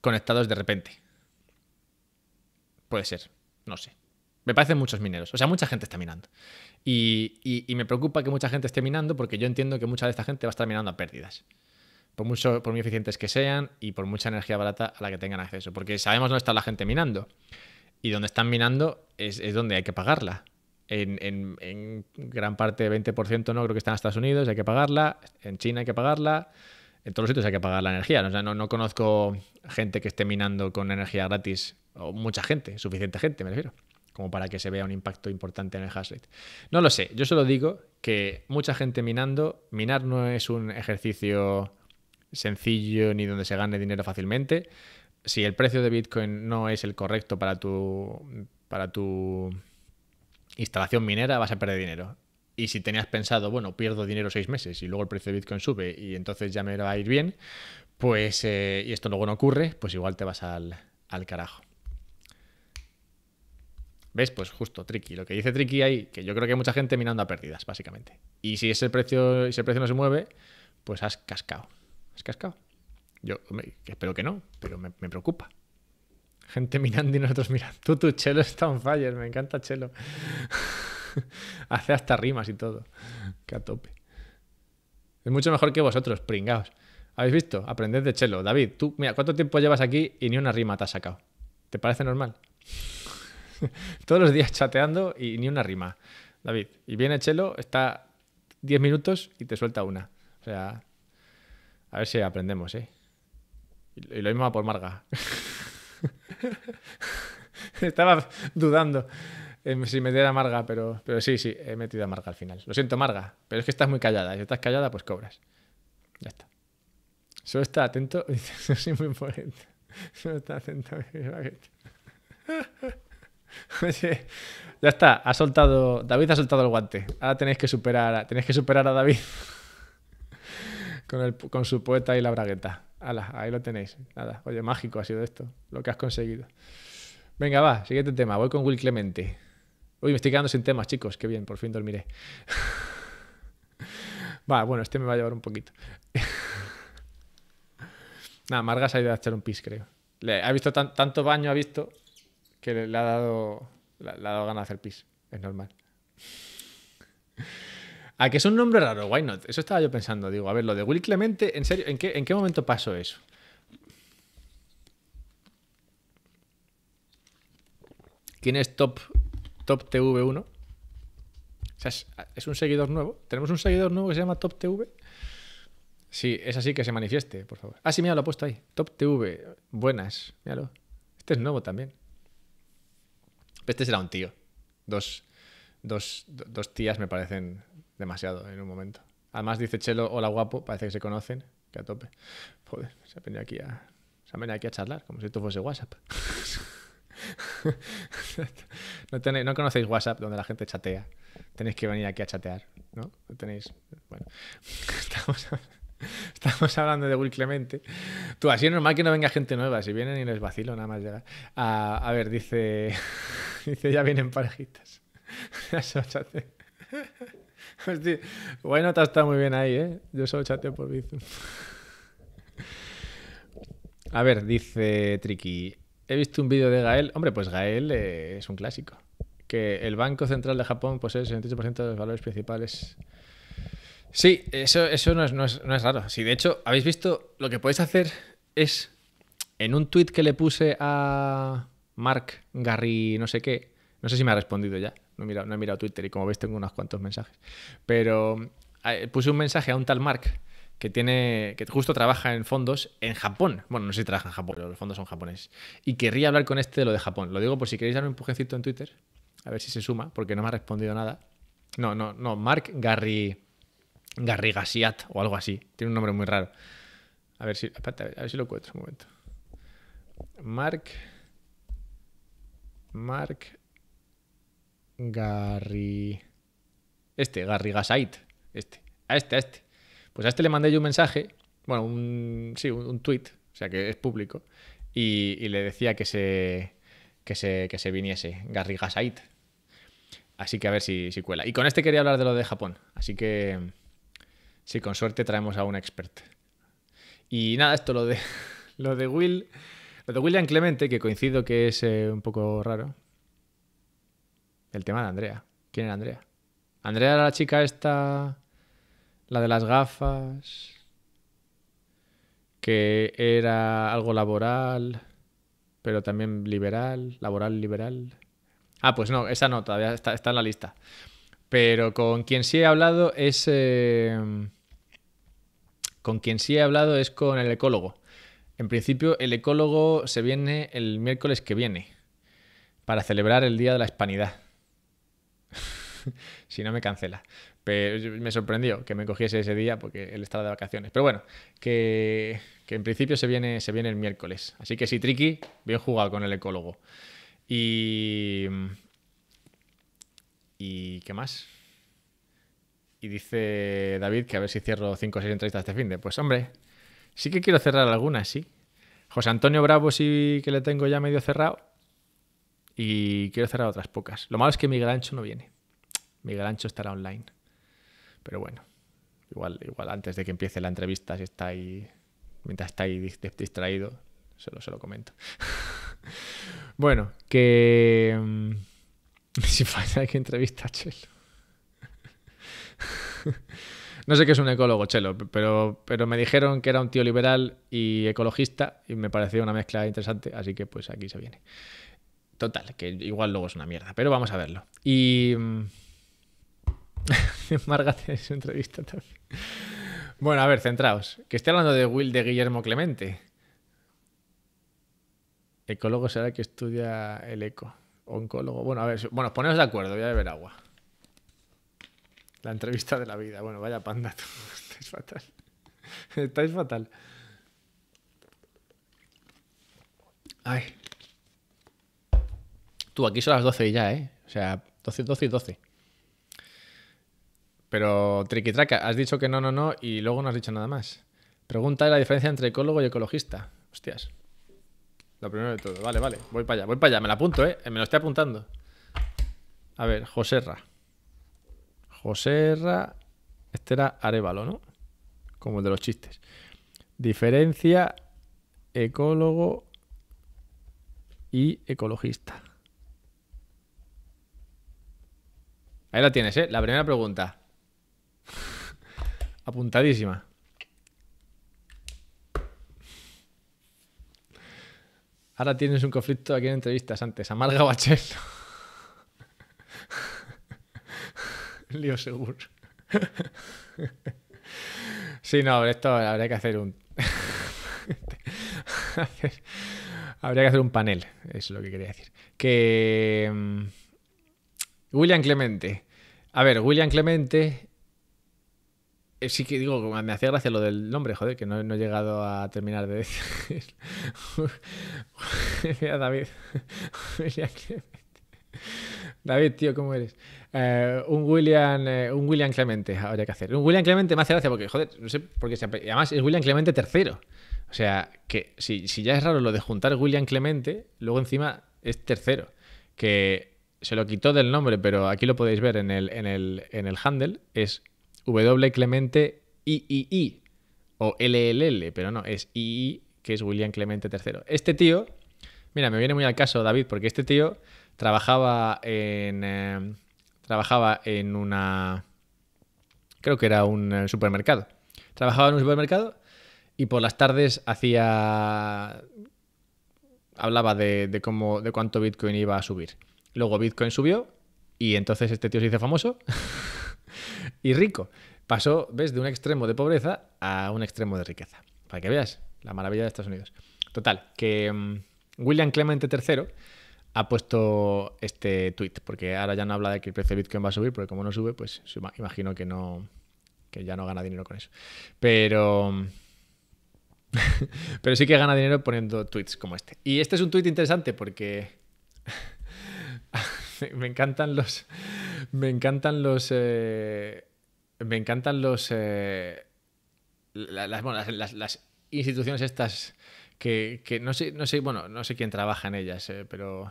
conectados de repente. Puede ser, no sé. Me parecen muchos mineros. O sea, mucha gente está minando. Y, me preocupa que mucha gente esté minando porque yo entiendo que mucha de esta gente va a estar minando a pérdidas. Por, mucho, por muy eficientes que sean y por mucha energía barata a la que tengan acceso. Porque sabemos dónde está la gente minando. Y donde están minando es, donde hay que pagarla. En, en, gran parte, 20% no, creo que está en Estados Unidos, hay que pagarla. En China hay que pagarla en todos los sitios hay que pagar la energía. O no, conozco gente que esté minando con energía gratis, o mucha gente, suficiente gente, me refiero como para que se vea un impacto importante en el hash rate. No lo sé, yo solo digo que mucha gente minando, minar no es un ejercicio sencillo ni donde se gane dinero fácilmente. Si el precio de Bitcoin no es el correcto para tu, para tu instalación minera, vas a perder dinero. Y si tenías pensado, bueno, pierdo dinero seis meses y luego el precio de Bitcoin sube y entonces ya me va a ir bien, pues, eh, y esto luego no ocurre, pues igual te vas al, al carajo. ¿Ves? Pues justo, Tricky. Lo que dice Tricky ahí, que yo creo que hay mucha gente minando a pérdidas, básicamente. Y si ese precio, precio no se mueve, pues has cascado. Has cascado. Yo espero que no, pero me, preocupa. Gente mirando y nosotros mirando. Tú, tu Chelo está on fire, me encanta Chelo. Hace hasta rimas y todo. Qué a tope. Es mucho mejor que vosotros, pringaos. ¿Habéis visto? Aprended de Chelo. David, tú, mira, ¿cuánto tiempo llevas aquí y ni una rima te has sacado? ¿Te parece normal? todos los días chateando y ni una rima. David, y viene Chelo, está 10 minutos y te suelta una. O sea, a ver si aprendemos, ¿eh? Y lo mismo va por Marga. Estaba dudando eh, si meter a Marga, pero, pero sí, sí, he metido a Marga al final. Lo siento, Marga, pero es que estás muy callada. Si estás callada, pues cobras. Ya está. Solo está atento. Soy muy importante. Solo está atento. ya está, ha soltado. David ha soltado el guante. Ahora tenéis que superar, tenéis que superar a David con, su poeta y la bragueta. ahí lo tenéis. Nada, oye, mágico ha sido esto, lo que has conseguido. Venga, va, siguiente tema. Voy con Will Clemente. Uy, me estoy quedando sin temas, chicos. Qué bien, por fin dormiré. va, bueno, este me va a llevar un poquito. Nada, Margas ha ido a echar un pis, creo. Le, ha visto tanto baño, ha visto que le, ha dado, le, ha dado ganas de hacer pis. Es normal. A ah, que es un nombre raro, why not? Eso estaba yo pensando. Digo, a ver, lo de Will Clemente, ¿en serio? ¿En qué, momento pasó eso? ¿Quién es Top, top TV1? O sea, es, un seguidor nuevo. Tenemos un seguidor nuevo que se llama Top TV. Sí, es así que se manifieste, por favor. Ah, sí, mira, lo ha puesto ahí. Top TV. Buenas, míralo. Este es nuevo también. Este será un tío. Dos, dos, tías me parecen demasiado en un momento. Además dice Chelo, hola guapo, parece que se conocen, que a tope. Joder, se ha venido aquí a, han venido aquí a charlar, como si esto fuese WhatsApp. no, no conocéis WhatsApp donde la gente chatea. Tenéis que venir aquí a chatear, ¿no? No tenéis... Bueno, estamos... Estamos hablando de Will Clemente. Tú, así es normal que no venga gente nueva. Si vienen y les vacilo, nada más llegar. A, a ver, dice, dice, ya vienen parejitas. bueno, te has estado muy bien ahí, ¿eh? Yo solo chateo por A ver, dice Triki. He visto un vídeo de Gael. Hombre, pues Gael eh, es un clásico. Que el Banco Central de Japón posee el 68% de los valores principales Sí, eso, eso no, es, no, es, raro. Sí, de hecho, habéis visto, lo que podéis hacer es, en un tweet que le puse a Mark Gary no sé qué, no sé si me ha respondido ya, no he mirado, no he mirado Twitter y como veis tengo unos cuantos mensajes, pero eh, puse un mensaje a un tal Mark que tiene que justo trabaja en fondos en Japón. Bueno, no sé si trabaja en Japón, pero los fondos son japoneses. Y querría hablar con este de lo de Japón. Lo digo por si queréis darme un pujecito en Twitter, a ver si se suma, porque no me ha respondido nada. No, no, no, Mark Garry Garrigasiat o algo así. Tiene un nombre muy raro. A ver si, a, ver, si lo encuentro un momento. Mark. Mark. Garri. Este, Garrigasait. Este. A este, a este. Pues a este le mandé yo un mensaje. Bueno, un, sí, un, tweet. O sea que es público. Y, le decía que se, que se, que se viniese. Garrigasait. Así que a ver si, si cuela. Y con este quería hablar de lo de Japón. Así que. Si con suerte traemos a un experto. Y nada, esto lo de, lo de Will. Lo de William Clemente, que coincido que es eh, un poco raro. El tema de Andrea. ¿Quién era Andrea? Andrea era la chica esta. La de las gafas. Que era algo laboral. Pero también liberal. Laboral liberal. Ah, pues no, esa no, todavía está, en la lista. Pero con quien sí he hablado es. Eh, con quien sí he hablado es con el ecólogo. En principio, el ecólogo se viene el miércoles que viene para celebrar el Día de la Hispanidad. si no me cancela. Pero me sorprendió que me cogiese ese día porque él estaba de vacaciones. Pero bueno, que, en principio se viene, se viene el miércoles. Así que sí, Triki, bien jugado con el ecólogo. Y. ¿Y qué más? Y dice David que a ver si cierro 5 o 6 entrevistas este fin de. Pues hombre, sí que quiero cerrar algunas, sí. José Antonio Bravo sí que le tengo ya medio cerrado. Y quiero cerrar otras pocas. Lo malo es que Miguel Ancho no viene. Miguel Ancho estará online. Pero bueno, igual, igual antes de que empiece la entrevista, si está ahí, mientras está ahí distraído, se lo, se lo comento. bueno, que... Mm, si falta que entrevista, Chelo. no sé qué es un ecólogo, Chelo, pero, pero me dijeron que era un tío liberal y ecologista y me pareció una mezcla interesante, así que pues aquí se viene. Total, que igual luego es una mierda, pero vamos a verlo. Y... Mm, Marga es su entrevista Bueno, a ver, centraos. Que esté hablando de Will de Guillermo Clemente. Ecólogo será que estudia el eco. Oncólogo. Bueno, a ver, bueno, poneros de acuerdo, voy a beber agua. La entrevista de la vida. Bueno, vaya panda, tú. estáis fatal. estáis fatal. Ay. Tú, aquí son las 12 y ya, ¿eh? O sea, 12, 12 y 12. Pero, triquitraca, has dicho que no, no, no y luego no has dicho nada más. Pregunta la diferencia entre ecólogo y ecologista. Hostias. Lo primero de todo. Vale, vale. Voy para allá, voy para allá. Me la apunto, ¿eh? Me lo estoy apuntando. A ver, Joserra. José Erra, este era Arevalo, ¿no? Como el de los chistes. Diferencia, ecólogo y ecologista. Ahí la tienes, ¿eh? La primera pregunta. Apuntadísima. Ahora tienes un conflicto aquí en entrevistas antes. Amarga Bachel. lío seguro. sí, no, esto habría que hacer un... habría que hacer un panel, es lo que quería decir. Que... Mm, William Clemente. A ver, William Clemente eh, sí que digo, me hacía gracia lo del nombre, joder, que no, he llegado a terminar de decir. David. David, tío, ¿cómo eres? Eh, un, William, eh, un William Clemente habría que hacer. Un William Clemente me hace gracia porque, joder, no sé por qué se Además, es William Clemente tercero. O sea, que si, ya es raro lo de juntar William Clemente, luego encima es tercero. Que se lo quitó del nombre, pero aquí lo podéis ver en el, en el, handle. Es W Clemente III o LLL, pero no, es II, que es William Clemente III. Este tío, mira, me viene muy al caso, David, porque este tío trabajaba en. Eh, trabajaba en una... creo que era un supermercado. Trabajaba en un supermercado y por las tardes hacía... hablaba de, cómo, de cuánto Bitcoin iba a subir. Luego Bitcoin subió y entonces este tío se hizo famoso y rico. Pasó, ves, de un extremo de pobreza a un extremo de riqueza. Para que veas la maravilla de Estados Unidos. Total, que mm, William Clemente III ha puesto este tweet, porque ahora ya no habla de que el precio de Bitcoin va a subir, porque como no sube, pues imagino que no que ya no gana dinero con eso. Pero pero sí que gana dinero poniendo tweets como este. Y este es un tweet interesante porque me encantan los me encantan los eh, me encantan los eh, las, instituciones estas que, no sé no sé bueno no sé quién trabaja en ellas eh, pero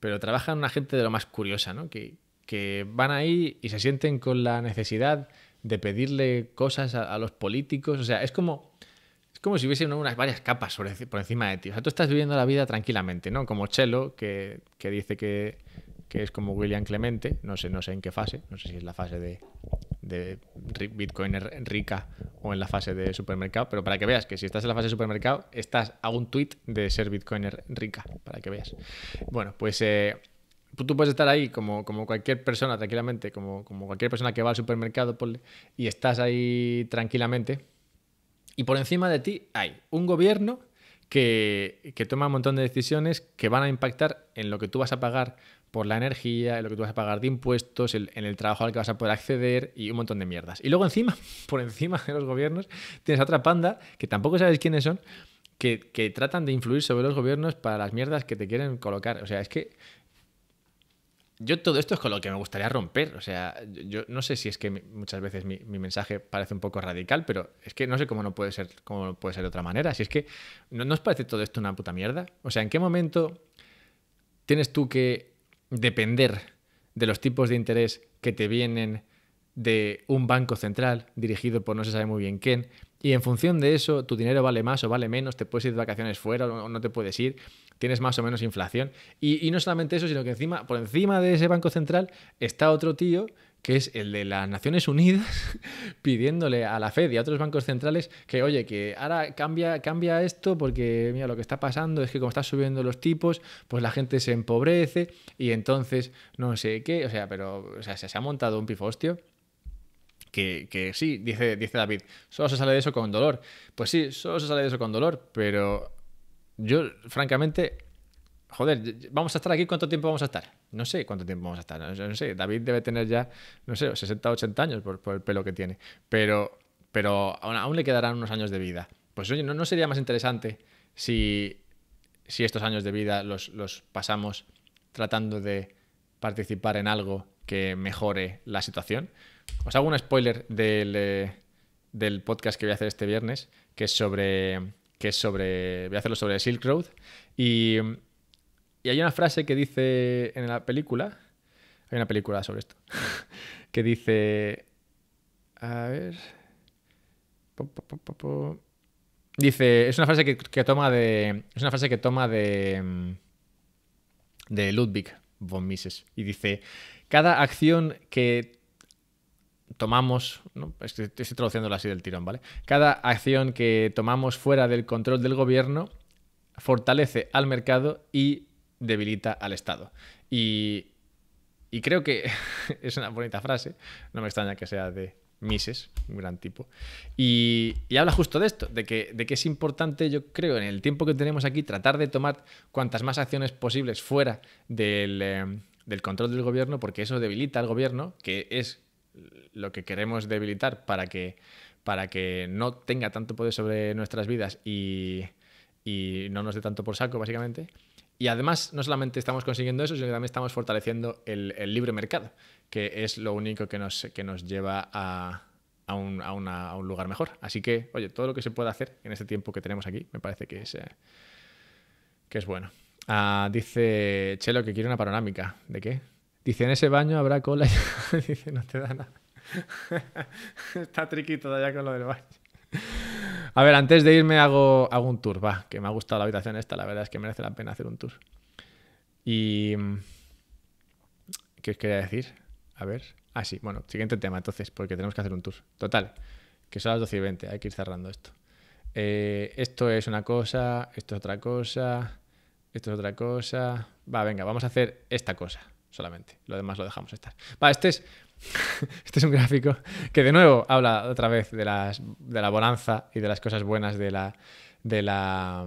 pero trabajan una gente de lo más curiosa, ¿no? Que, que van ahí y se sienten con la necesidad de pedirle cosas a, los políticos. O sea, es como, es como si hubiesen unas varias capas por encima de ti. O sea, tú estás viviendo la vida tranquilamente, ¿no? Como Chelo, que, que dice que que es como William Clemente, no sé, no sé en qué fase, no sé si es la fase de, de Bitcoin rica o en la fase de supermercado, pero para que veas que si estás en la fase de supermercado, estás a un tweet de ser Bitcoiner rica, para que veas. Bueno, pues eh, tú puedes estar ahí como, como cualquier persona, tranquilamente, como, como cualquier persona que va al supermercado y estás ahí tranquilamente, y por encima de ti hay un gobierno que, que toma un montón de decisiones que van a impactar en lo que tú vas a pagar por la energía, lo que tú vas a pagar de impuestos, en el trabajo al que vas a poder acceder y un montón de mierdas. Y luego encima, por encima de los gobiernos, tienes a otra panda que tampoco sabes quiénes son, que, tratan de influir sobre los gobiernos para las mierdas que te quieren colocar. O sea, es que yo todo esto es con lo que me gustaría romper. O sea, yo, no sé si es que muchas veces mi, mensaje parece un poco radical, pero es que no sé cómo no puede ser, cómo puede ser de otra manera. Si es que no os parece todo esto una puta mierda. O sea, ¿en qué momento tienes tú que depender de los tipos de interés que te vienen de un banco central dirigido por no se sabe muy bien quién, y en función de eso tu dinero vale más o vale menos, te puedes ir de vacaciones fuera o no te puedes ir, tienes más o menos inflación. Y, y no solamente eso, sino que encima, por encima de ese banco central está otro tío que es el de las Naciones Unidas, pidiéndole a la Fed y a otros bancos centrales que, oye, que ahora cambia, cambia esto porque, mira, lo que está pasando es que como están subiendo los tipos, pues la gente se empobrece y entonces no sé qué, o sea, pero o sea, se ha montado un pifostio. Que, que, sí, dice, dice David, solo se sale de eso con dolor. Pues sí, solo se sale de eso con dolor, pero yo, francamente, joder, vamos a estar aquí, ¿cuánto tiempo vamos a estar? No sé cuánto tiempo vamos a estar, no, sé, David debe tener ya, no sé, 60, 80 años por, el pelo que tiene, pero, pero aún, le quedarán unos años de vida. Pues oye, ¿no, sería más interesante si, estos años de vida los, pasamos tratando de participar en algo que mejore la situación? Os hago un spoiler del, eh, del podcast que voy a hacer este viernes, que es sobre que es sobre, voy a hacerlo sobre Silk Road, y y hay una frase que dice en la película, hay una película sobre esto, que dice, a ver, dice, es una frase que, toma de, es una frase que toma de, mm, de Ludwig von Mises y dice, cada acción que tomamos, ¿no? estoy, estoy traduciéndolo así del tirón, ¿vale? Cada acción que tomamos fuera del control del gobierno fortalece al mercado y debilita al Estado. Y, creo que es una bonita frase, no me extraña que sea de Mises, un gran tipo. Y, habla justo de esto, de que, de que, es importante, yo creo, en el tiempo que tenemos aquí, tratar de tomar cuantas más acciones posibles fuera eh, del, control del gobierno, porque eso debilita al gobierno, que es lo que queremos debilitar para que, para que no tenga tanto poder sobre nuestras vidas y, y no nos dé tanto por saco, básicamente. Y además, no solamente estamos consiguiendo eso, sino que también estamos fortaleciendo el, el libre mercado, que es lo único que nos, que nos lleva a, a, un, a, a, un, lugar mejor. Así que, oye, todo lo que se pueda hacer en este tiempo que tenemos aquí, me parece que es, eh, que es bueno. Ah, dice Chelo que quiere una panorámica. ¿De qué? Dice, en ese baño habrá cola. Y dice, no te da nada. Está triqui todavía con lo del baño. A ver, antes de irme hago, un tour, va, que me ha gustado la habitación esta, la verdad es que merece la pena hacer un tour. Y... ¿Qué os quería decir? A ver. Ah, sí, bueno, siguiente tema entonces, porque tenemos que hacer un tour. Total, que son las 12 y 20, hay que ir cerrando esto. Eh, esto es una cosa, esto es otra cosa, esto es otra cosa. Va, venga, vamos a hacer esta cosa solamente. Lo demás lo dejamos estar. Va, este es este es un gráfico que de nuevo habla otra vez de, la bonanza y de las cosas buenas de la, de la,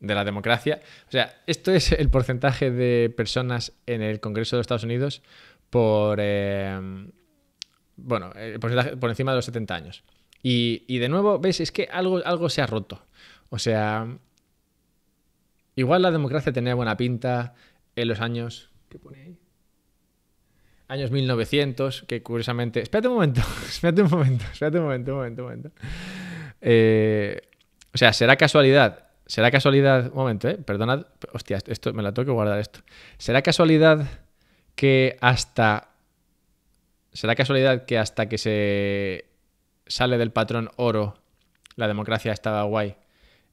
de la democracia. O sea, esto es el porcentaje de personas en el Congreso de los Estados Unidos por, eh, bueno, eh, por encima de los 70 años. Y, de nuevo, ¿ves? Es que algo, algo se ha roto. O sea, igual la democracia tenía buena pinta en los años... ¿Qué pone ahí? años 1900, que curiosamente... Espérate un momento, espérate un momento, espérate un momento, un momento, un momento. Eh, o sea, ¿será casualidad? ¿Será casualidad? Un momento, ¿eh? Perdonad, hostia, esto, me la tengo que guardar esto. ¿Será casualidad que hasta... ¿Será casualidad que hasta que se sale del patrón oro la democracia estaba guay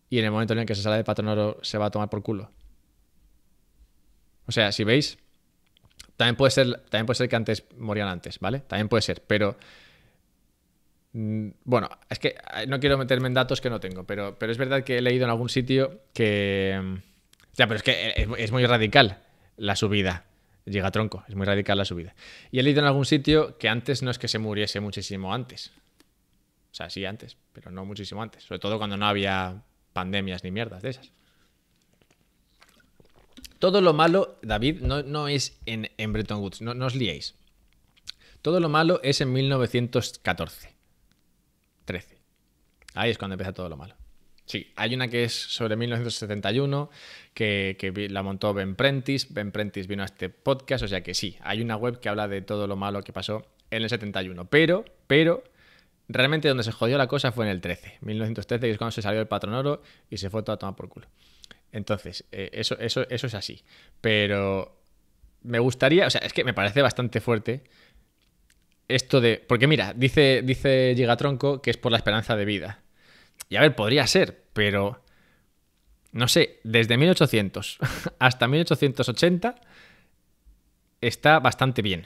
y en el momento en el que se sale del patrón oro se va a tomar por culo? O sea, si veis, también puede ser, también puede ser que antes morían antes, ¿vale? También puede ser, pero. Mm, bueno, es que eh, no quiero meterme en datos que no tengo, pero, pero es verdad que he leído en algún sitio que. O mm, sea, pero es que eh, es, muy radical la subida. Llega a tronco, es muy radical la subida. Y he leído en algún sitio que antes no es que se muriese muchísimo antes. O sea, sí antes, pero no muchísimo antes. Sobre todo cuando no había pandemias ni mierdas de esas. Todo lo malo, David, no, es en, Bretton Woods, no, os liéis. Todo lo malo es en 1914. 13. Ahí es cuando empieza todo lo malo. Sí, hay una que es sobre 1971, que, que, la montó Ben Prentice. Ben Prentice vino a este podcast, o sea que sí, hay una web que habla de todo lo malo que pasó en el 71. Pero, pero, realmente donde se jodió la cosa fue en el 13, 1913, que es cuando se salió el patrón oro y se fue todo a tomar por culo. Entonces, eh, eso, eso, es así. Pero me gustaría, o sea, es que me parece bastante fuerte esto de. Porque mira, dice, dice Gigatronco que es por la esperanza de vida. Y a ver, podría ser, pero. No sé, desde 1800 hasta 1880 está bastante bien.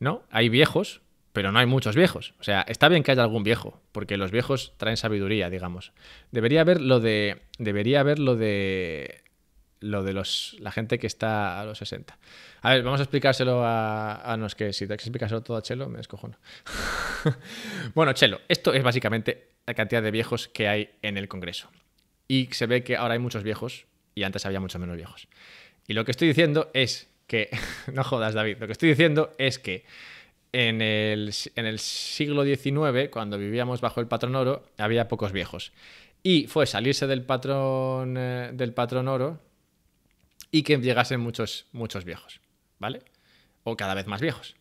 ¿No? Hay viejos pero no hay muchos viejos. O sea, está bien que haya algún viejo, porque los viejos traen sabiduría, digamos. Debería haber lo de. Debería haber lo de. Lo de los, la gente que está a los 60. A ver, vamos a explicárselo a. a que si te explicárselo todo a Chelo, me descojono. bueno, Chelo, esto es básicamente la cantidad de viejos que hay en el Congreso. Y se ve que ahora hay muchos viejos y antes había mucho menos viejos. Y lo que estoy diciendo es que. no jodas, David. Lo que estoy diciendo es que en el, siglo XIX, cuando vivíamos bajo el patrón oro, había pocos viejos. Y fue salirse del patrón, eh, del patrón oro y que llegasen muchos, muchos viejos, ¿vale? O cada vez más viejos.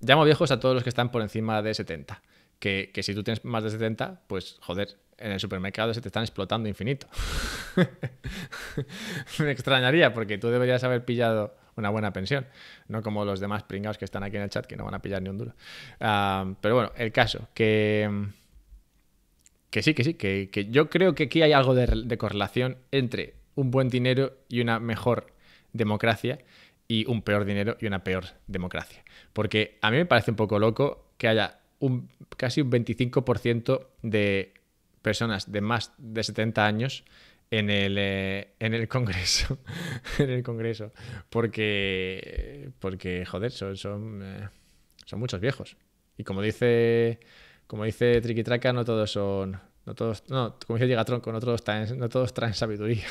Llamo viejos a todos los que están por encima de 70. Que, que si tú tienes más de 70, pues joder, en el supermercado se te están explotando infinito. Me extrañaría porque tú deberías haber pillado una buena pensión, no como los demás pringados que están aquí en el chat que no van a pillar ni un duro. Ah, pero bueno, el caso, que, que sí, que sí, que, yo creo que aquí hay algo de, correlación entre un buen dinero y una mejor democracia y un peor dinero y una peor democracia. Porque a mí me parece un poco loco que haya un, casi un 25% de personas de más de 70 años eh, en el, Congreso. en el Congreso. Porque, porque joder, son, son, eh, son muchos viejos. Y como dice, como dice Triquitraca, no todos son. No todos. No, como dice Llegatron, no traen, no todos traen sabiduría.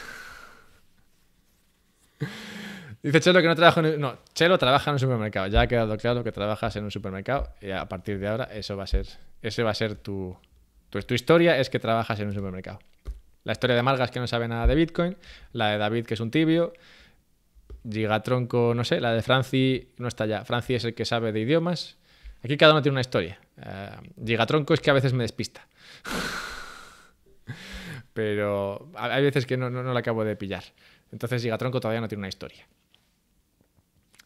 Dice Chelo que no trabaja en un, No, Chelo trabaja en un supermercado. Ya ha quedado claro que trabajas en un supermercado. Y a partir de ahora, eso va a ser. Ese va a ser Tu, tu historia es que trabajas en un supermercado. La historia de Margas que no sabe nada de Bitcoin, la de David que es un tibio, Gigatronco, no sé, la de Franci no está ya. Franci es el que sabe de idiomas. Aquí cada uno tiene una historia. Eh, Gigatronco es que a veces me despista. Pero hay veces que no, no, no la acabo de pillar. Entonces Gigatronco todavía no tiene una historia.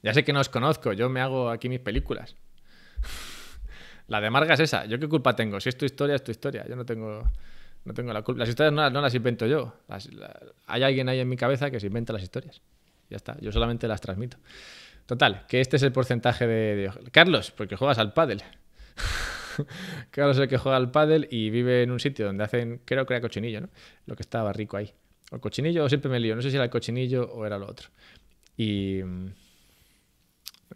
Ya sé que no os conozco, yo me hago aquí mis películas. la de Marga es esa. ¿Yo qué culpa tengo? Si es tu historia, es tu historia. Yo no tengo. No tengo la culpa. Las historias no, las invento yo. hay alguien ahí en mi cabeza que se inventa las historias. Ya está. Yo solamente las transmito. Total, que este es el porcentaje de, Carlos, porque juegas al pádel. Carlos es el que juega al pádel y vive en un sitio donde hacen, creo que era cochinillo, ¿no? Lo que estaba rico ahí. O cochinillo, o siempre me lío. No sé si era el cochinillo o era lo otro. Y... Mm,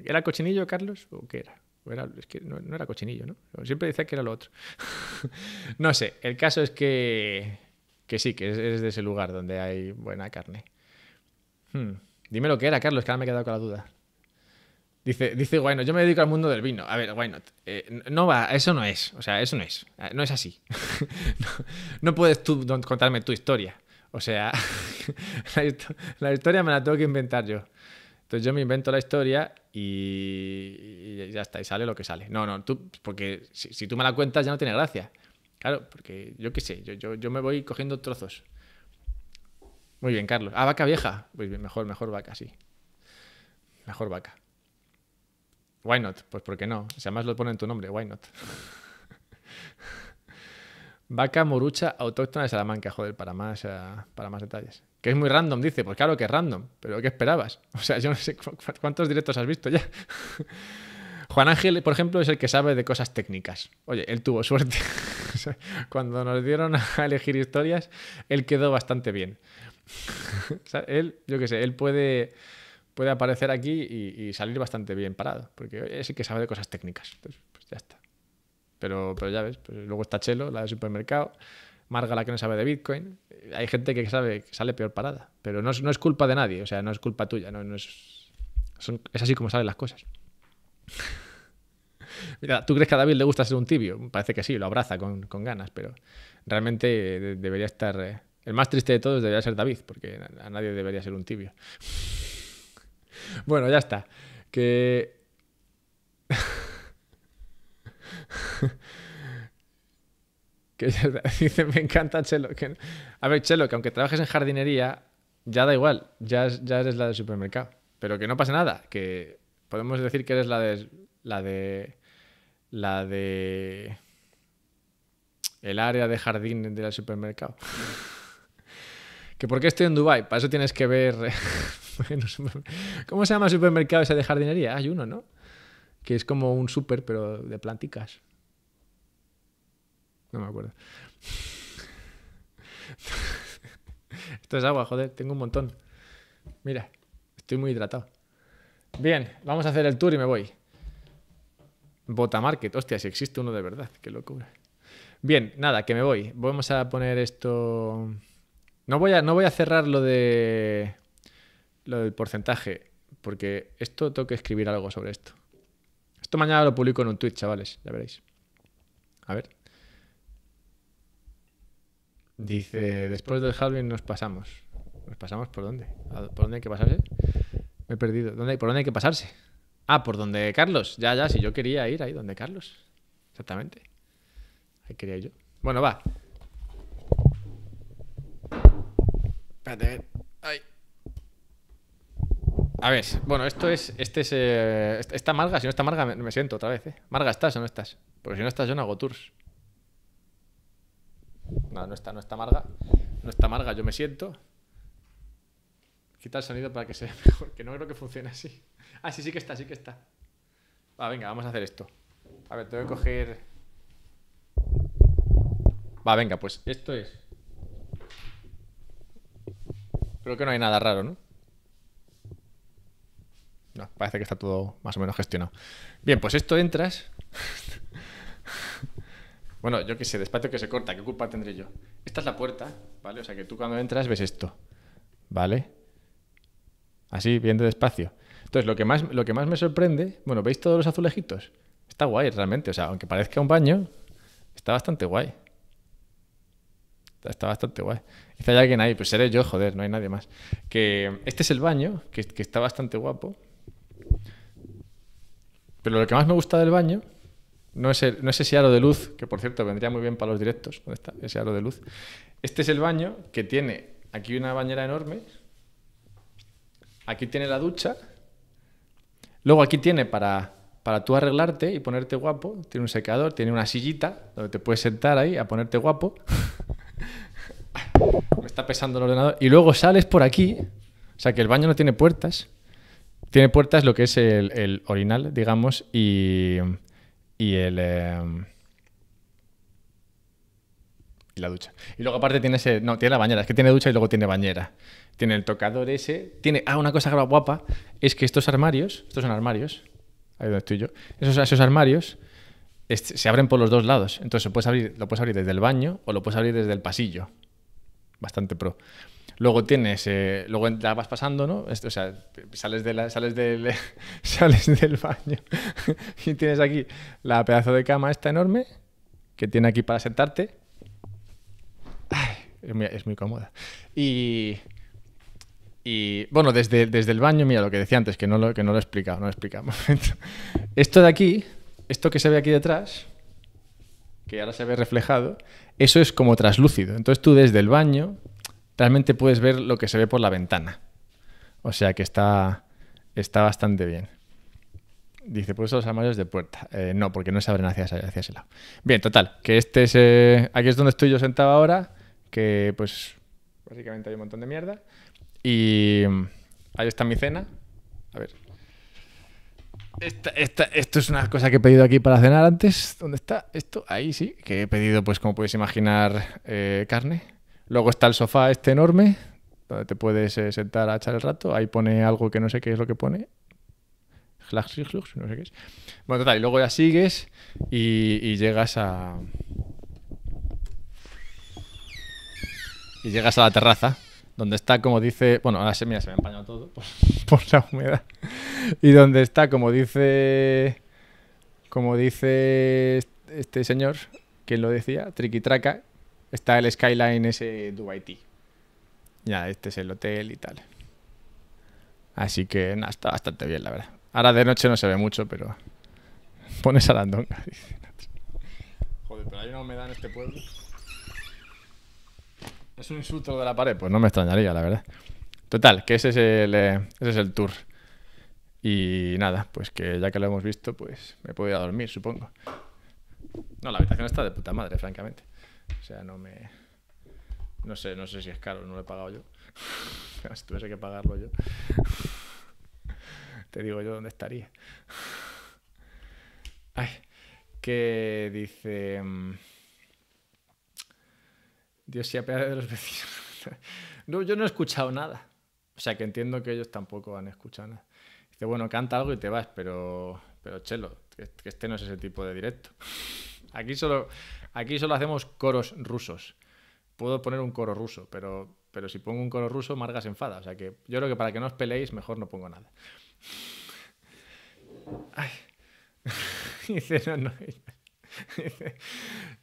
¿Era cochinillo, Carlos? ¿O qué era? Pues no, era cochinillo, ¿no? Siempre decía que era lo otro. no sé, el caso es que, que sí, que es, de ese lugar donde hay buena carne. Hmm. Dime lo que era, Carlos, que ahora me he quedado con la duda. Dice, dice bueno, yo me dedico al mundo del vino. A ver, bueno, eh, no va, eso no es. O sea, eso no es. Eh, no es así. no, puedes tú contarme tu historia. O sea, la historia me la tengo que inventar yo. Entonces yo me invento la historia y, ya está, y sale lo que sale. No, no, tú, porque si, tú me la cuentas ya no tiene gracia. Claro, porque yo qué sé, yo, yo me voy cogiendo trozos. Muy bien, Carlos. Ah, vaca vieja. Pues mejor, mejor vaca, sí. Mejor vaca. Why not? Pues porque no. Si además lo ponen tu nombre, why not? Vaca morucha autóctona de Salamanca, joder, para más, eh, para más detalles. Que es muy random, dice. porque claro que es random, pero ¿qué esperabas? O sea, yo no sé cuántos directos has visto ya. Juan Ángel, por ejemplo, es el que sabe de cosas técnicas. Oye, él tuvo suerte. Cuando nos dieron a elegir historias, él quedó bastante bien. o sea, él, yo qué sé, él puede, puede aparecer aquí y, y, salir bastante bien parado, porque es el que sabe de cosas técnicas. Entonces, pues ya está. Pero, pero ya ves, pues, luego está Chelo, la del supermercado, Marga la que no sabe de Bitcoin. Hay gente que sabe que sale peor parada, pero no es, culpa de nadie, o sea, no es culpa tuya, no, no es, es así como salen las cosas. Mira, ¿tú crees que a David le gusta ser un tibio? Parece que sí, lo abraza con, ganas, pero realmente eh, debería estar... Eh, el más triste de todos debería ser David, porque a nadie debería ser un tibio. bueno, ya está. Que que dice, me encanta Chelo. Que... A ver, Chelo, que aunque trabajes en jardinería, ya da igual, ya, ya eres la del supermercado. Pero que no pasa nada, que podemos decir que eres la de... La de... La de... El área de jardín del supermercado. que por qué estoy en Dubai para eso tienes que ver... ¿Cómo se llama el supermercado ese de jardinería? Hay uno, ¿no? que es como un súper, pero de plánticas. No me acuerdo. Esto es agua, joder, tengo un montón. Mira, estoy muy hidratado. Bien, vamos a hacer el tour y me voy. Botamarket, hostia, si existe uno de verdad, qué locura. Bien, nada, que me voy. Vamos a poner esto. No voy a, no voy a cerrar lo de. lo del porcentaje, porque esto tengo que escribir algo sobre esto. Esto mañana lo publico en un tweet, chavales, ya veréis. A ver. Dice, después del Halloween nos pasamos. ¿Nos pasamos por dónde? ¿Por dónde hay que pasarse? Me he perdido. ¿Dónde, ¿Por dónde hay que pasarse? Ah, por donde Carlos. Ya, ya, si yo quería ir ahí, donde Carlos. Exactamente. Ahí quería ir yo. Bueno, va. Espérate, eh. Ay. A ver, bueno, esto es. Este es. Eh, esta Marga, si no está Marga, me, siento otra vez, ¿eh? Marga, ¿estás o no estás? Porque si no estás, yo no hago tours. No, no está, no está Marga. No está Marga, yo me siento. Quita el sonido para que se vea mejor, que no creo que funcione así. Ah, sí, sí que está, sí que está. Va, venga, vamos a hacer esto. A ver, tengo que coger. Va, venga, pues esto es. Creo que no hay nada raro, ¿no? parece que está todo más o menos gestionado. Bien, pues esto entras. bueno, yo qué sé, despacio que se corta, ¿qué culpa tendré yo? Esta es la puerta, ¿vale? O sea que tú cuando entras ves esto, ¿vale? Así, bien de despacio. Entonces, lo que, más, lo que más me sorprende, bueno, ¿veis todos los azulejitos? Está guay realmente, o sea, aunque parezca un baño, está bastante guay. Está, bastante guay. está hay alguien ahí, pues seré yo, joder, no hay nadie más. Que este es el baño, que está bastante guapo. Pero lo que más me gusta del baño no es, el, no es ese aro de luz, que por cierto vendría muy bien para los directos. ese aro de luz? Este es el baño que tiene aquí una bañera enorme. Aquí tiene la ducha. Luego aquí tiene para, para tú arreglarte y ponerte guapo. Tiene un secador, tiene una sillita donde te puedes sentar ahí a ponerte guapo. Me está pesando el ordenador. Y luego sales por aquí. O sea que el baño no tiene puertas. Tiene puertas lo que es el, orinal, digamos, y, y el... Em, y la ducha. Y luego aparte tiene ese... No, tiene la bañera. Es que tiene ducha y luego tiene bañera. Tiene el tocador ese. Tiene... Ah, una cosa guapa es que estos armarios... Estos son armarios. Ahí donde estoy yo. Esos, esos armarios este, se abren por los dos lados. Entonces puedes, abrir, lo puedes abrir desde el baño o lo puedes abrir desde el pasillo. Bastante pro. Luego tienes, eh, luego la vas pasando, ¿no? Esto, o sea, sales, de la, sales, del, sales del baño y tienes aquí la pedazo de cama esta enorme que tiene aquí para sentarte. es, muy, cómoda. Y, y bueno, desde, desde el baño, mira lo que decía antes, que no lo, que no lo he explicado, no lo he Esto de aquí, esto que se ve aquí detrás, que ahora se ve reflejado, eso es como traslúcido. Entonces tú desde el baño realmente puedes ver lo que se ve por la ventana. O sea que está, está bastante bien. Dice, pues los armarios de puerta. Eh, no, porque no se abren hacia, hacia, ese lado. Bien, total, que este es... Eh, aquí es donde estoy yo sentado ahora, que pues básicamente hay un montón de mierda. Y mm, ahí está mi cena. A ver. esto es una cosa que he pedido aquí para cenar antes. ¿Dónde está esto? Ahí sí, que he pedido, pues como puedes imaginar, eh, carne Luego está el sofá este enorme, donde te puedes eh, sentar a echar el rato. Ahí pone algo que no sé qué es lo que pone. no sé qué es. Bueno, total, y luego ya sigues y, llegas a... Y llegas a la terraza, donde está, como dice... Bueno, ahora se, mira, se me ha empañado todo por, por la humedad. Y donde está, como dice... Como dice este señor, quien lo decía, Triquitraca, Está el skyline ese T. Ya, este es el hotel y tal. Así que nada, está bastante bien, la verdad. Ahora de noche no se ve mucho, pero. Pones a andonga Joder, pero hay una humedad en este pueblo. ¿Es un insulto de la pared? Pues no me extrañaría, la verdad. Total, que ese es el, eh, ese es el tour. Y nada, pues que ya que lo hemos visto, pues me puedo ir a dormir, supongo. No, la habitación está de puta madre, francamente. O sea, no me. No sé, no sé si es caro, no lo he pagado yo. si tuviese que pagarlo yo. Te digo yo dónde estaría. Ay, que dice. Mm, Dios se apiade de los vecinos. no, yo no he escuchado nada. O sea que entiendo que ellos tampoco han escuchado nada. Dice, bueno, canta algo y te vas, pero, pero chelo, que, este no es ese tipo de directo. Aquí solo Aquí solo hacemos coros rusos. Puedo poner un coro ruso, pero, pero si pongo un coro ruso, Marga se enfada. O sea que yo creo que para que no os peleéis, mejor no pongo nada.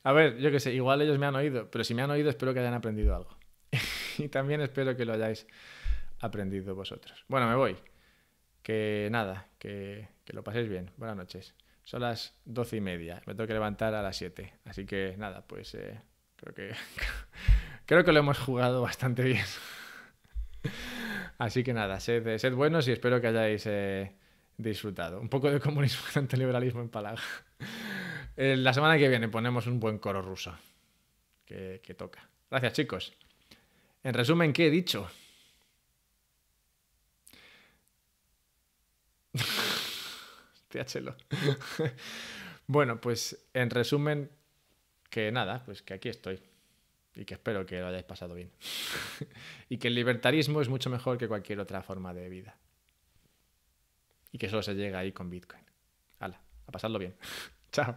A ver, yo qué sé, igual ellos me han oído, pero si me han oído espero que hayan aprendido algo. y también espero que lo hayáis aprendido vosotros. Bueno, me voy. Que nada, que lo paséis bien. Buenas noches. Son las doce y media. Me tengo que levantar a las 7. Así que nada, pues eh, creo que creo que lo hemos jugado bastante bien. Así que nada, sed, eh, sed, buenos y espero que hayáis eh, disfrutado. Un poco de comunismo ante liberalismo en palabra. la semana que viene ponemos un buen coro ruso que, que toca. Gracias, chicos. En resumen, ¿qué he dicho? bueno, pues en resumen, que nada, pues que aquí estoy. Y que espero que lo hayáis pasado bien. y que el libertarismo es mucho mejor que cualquier otra forma de vida. Y que solo se llega ahí con Bitcoin. Hala, a pasarlo bien. Chao.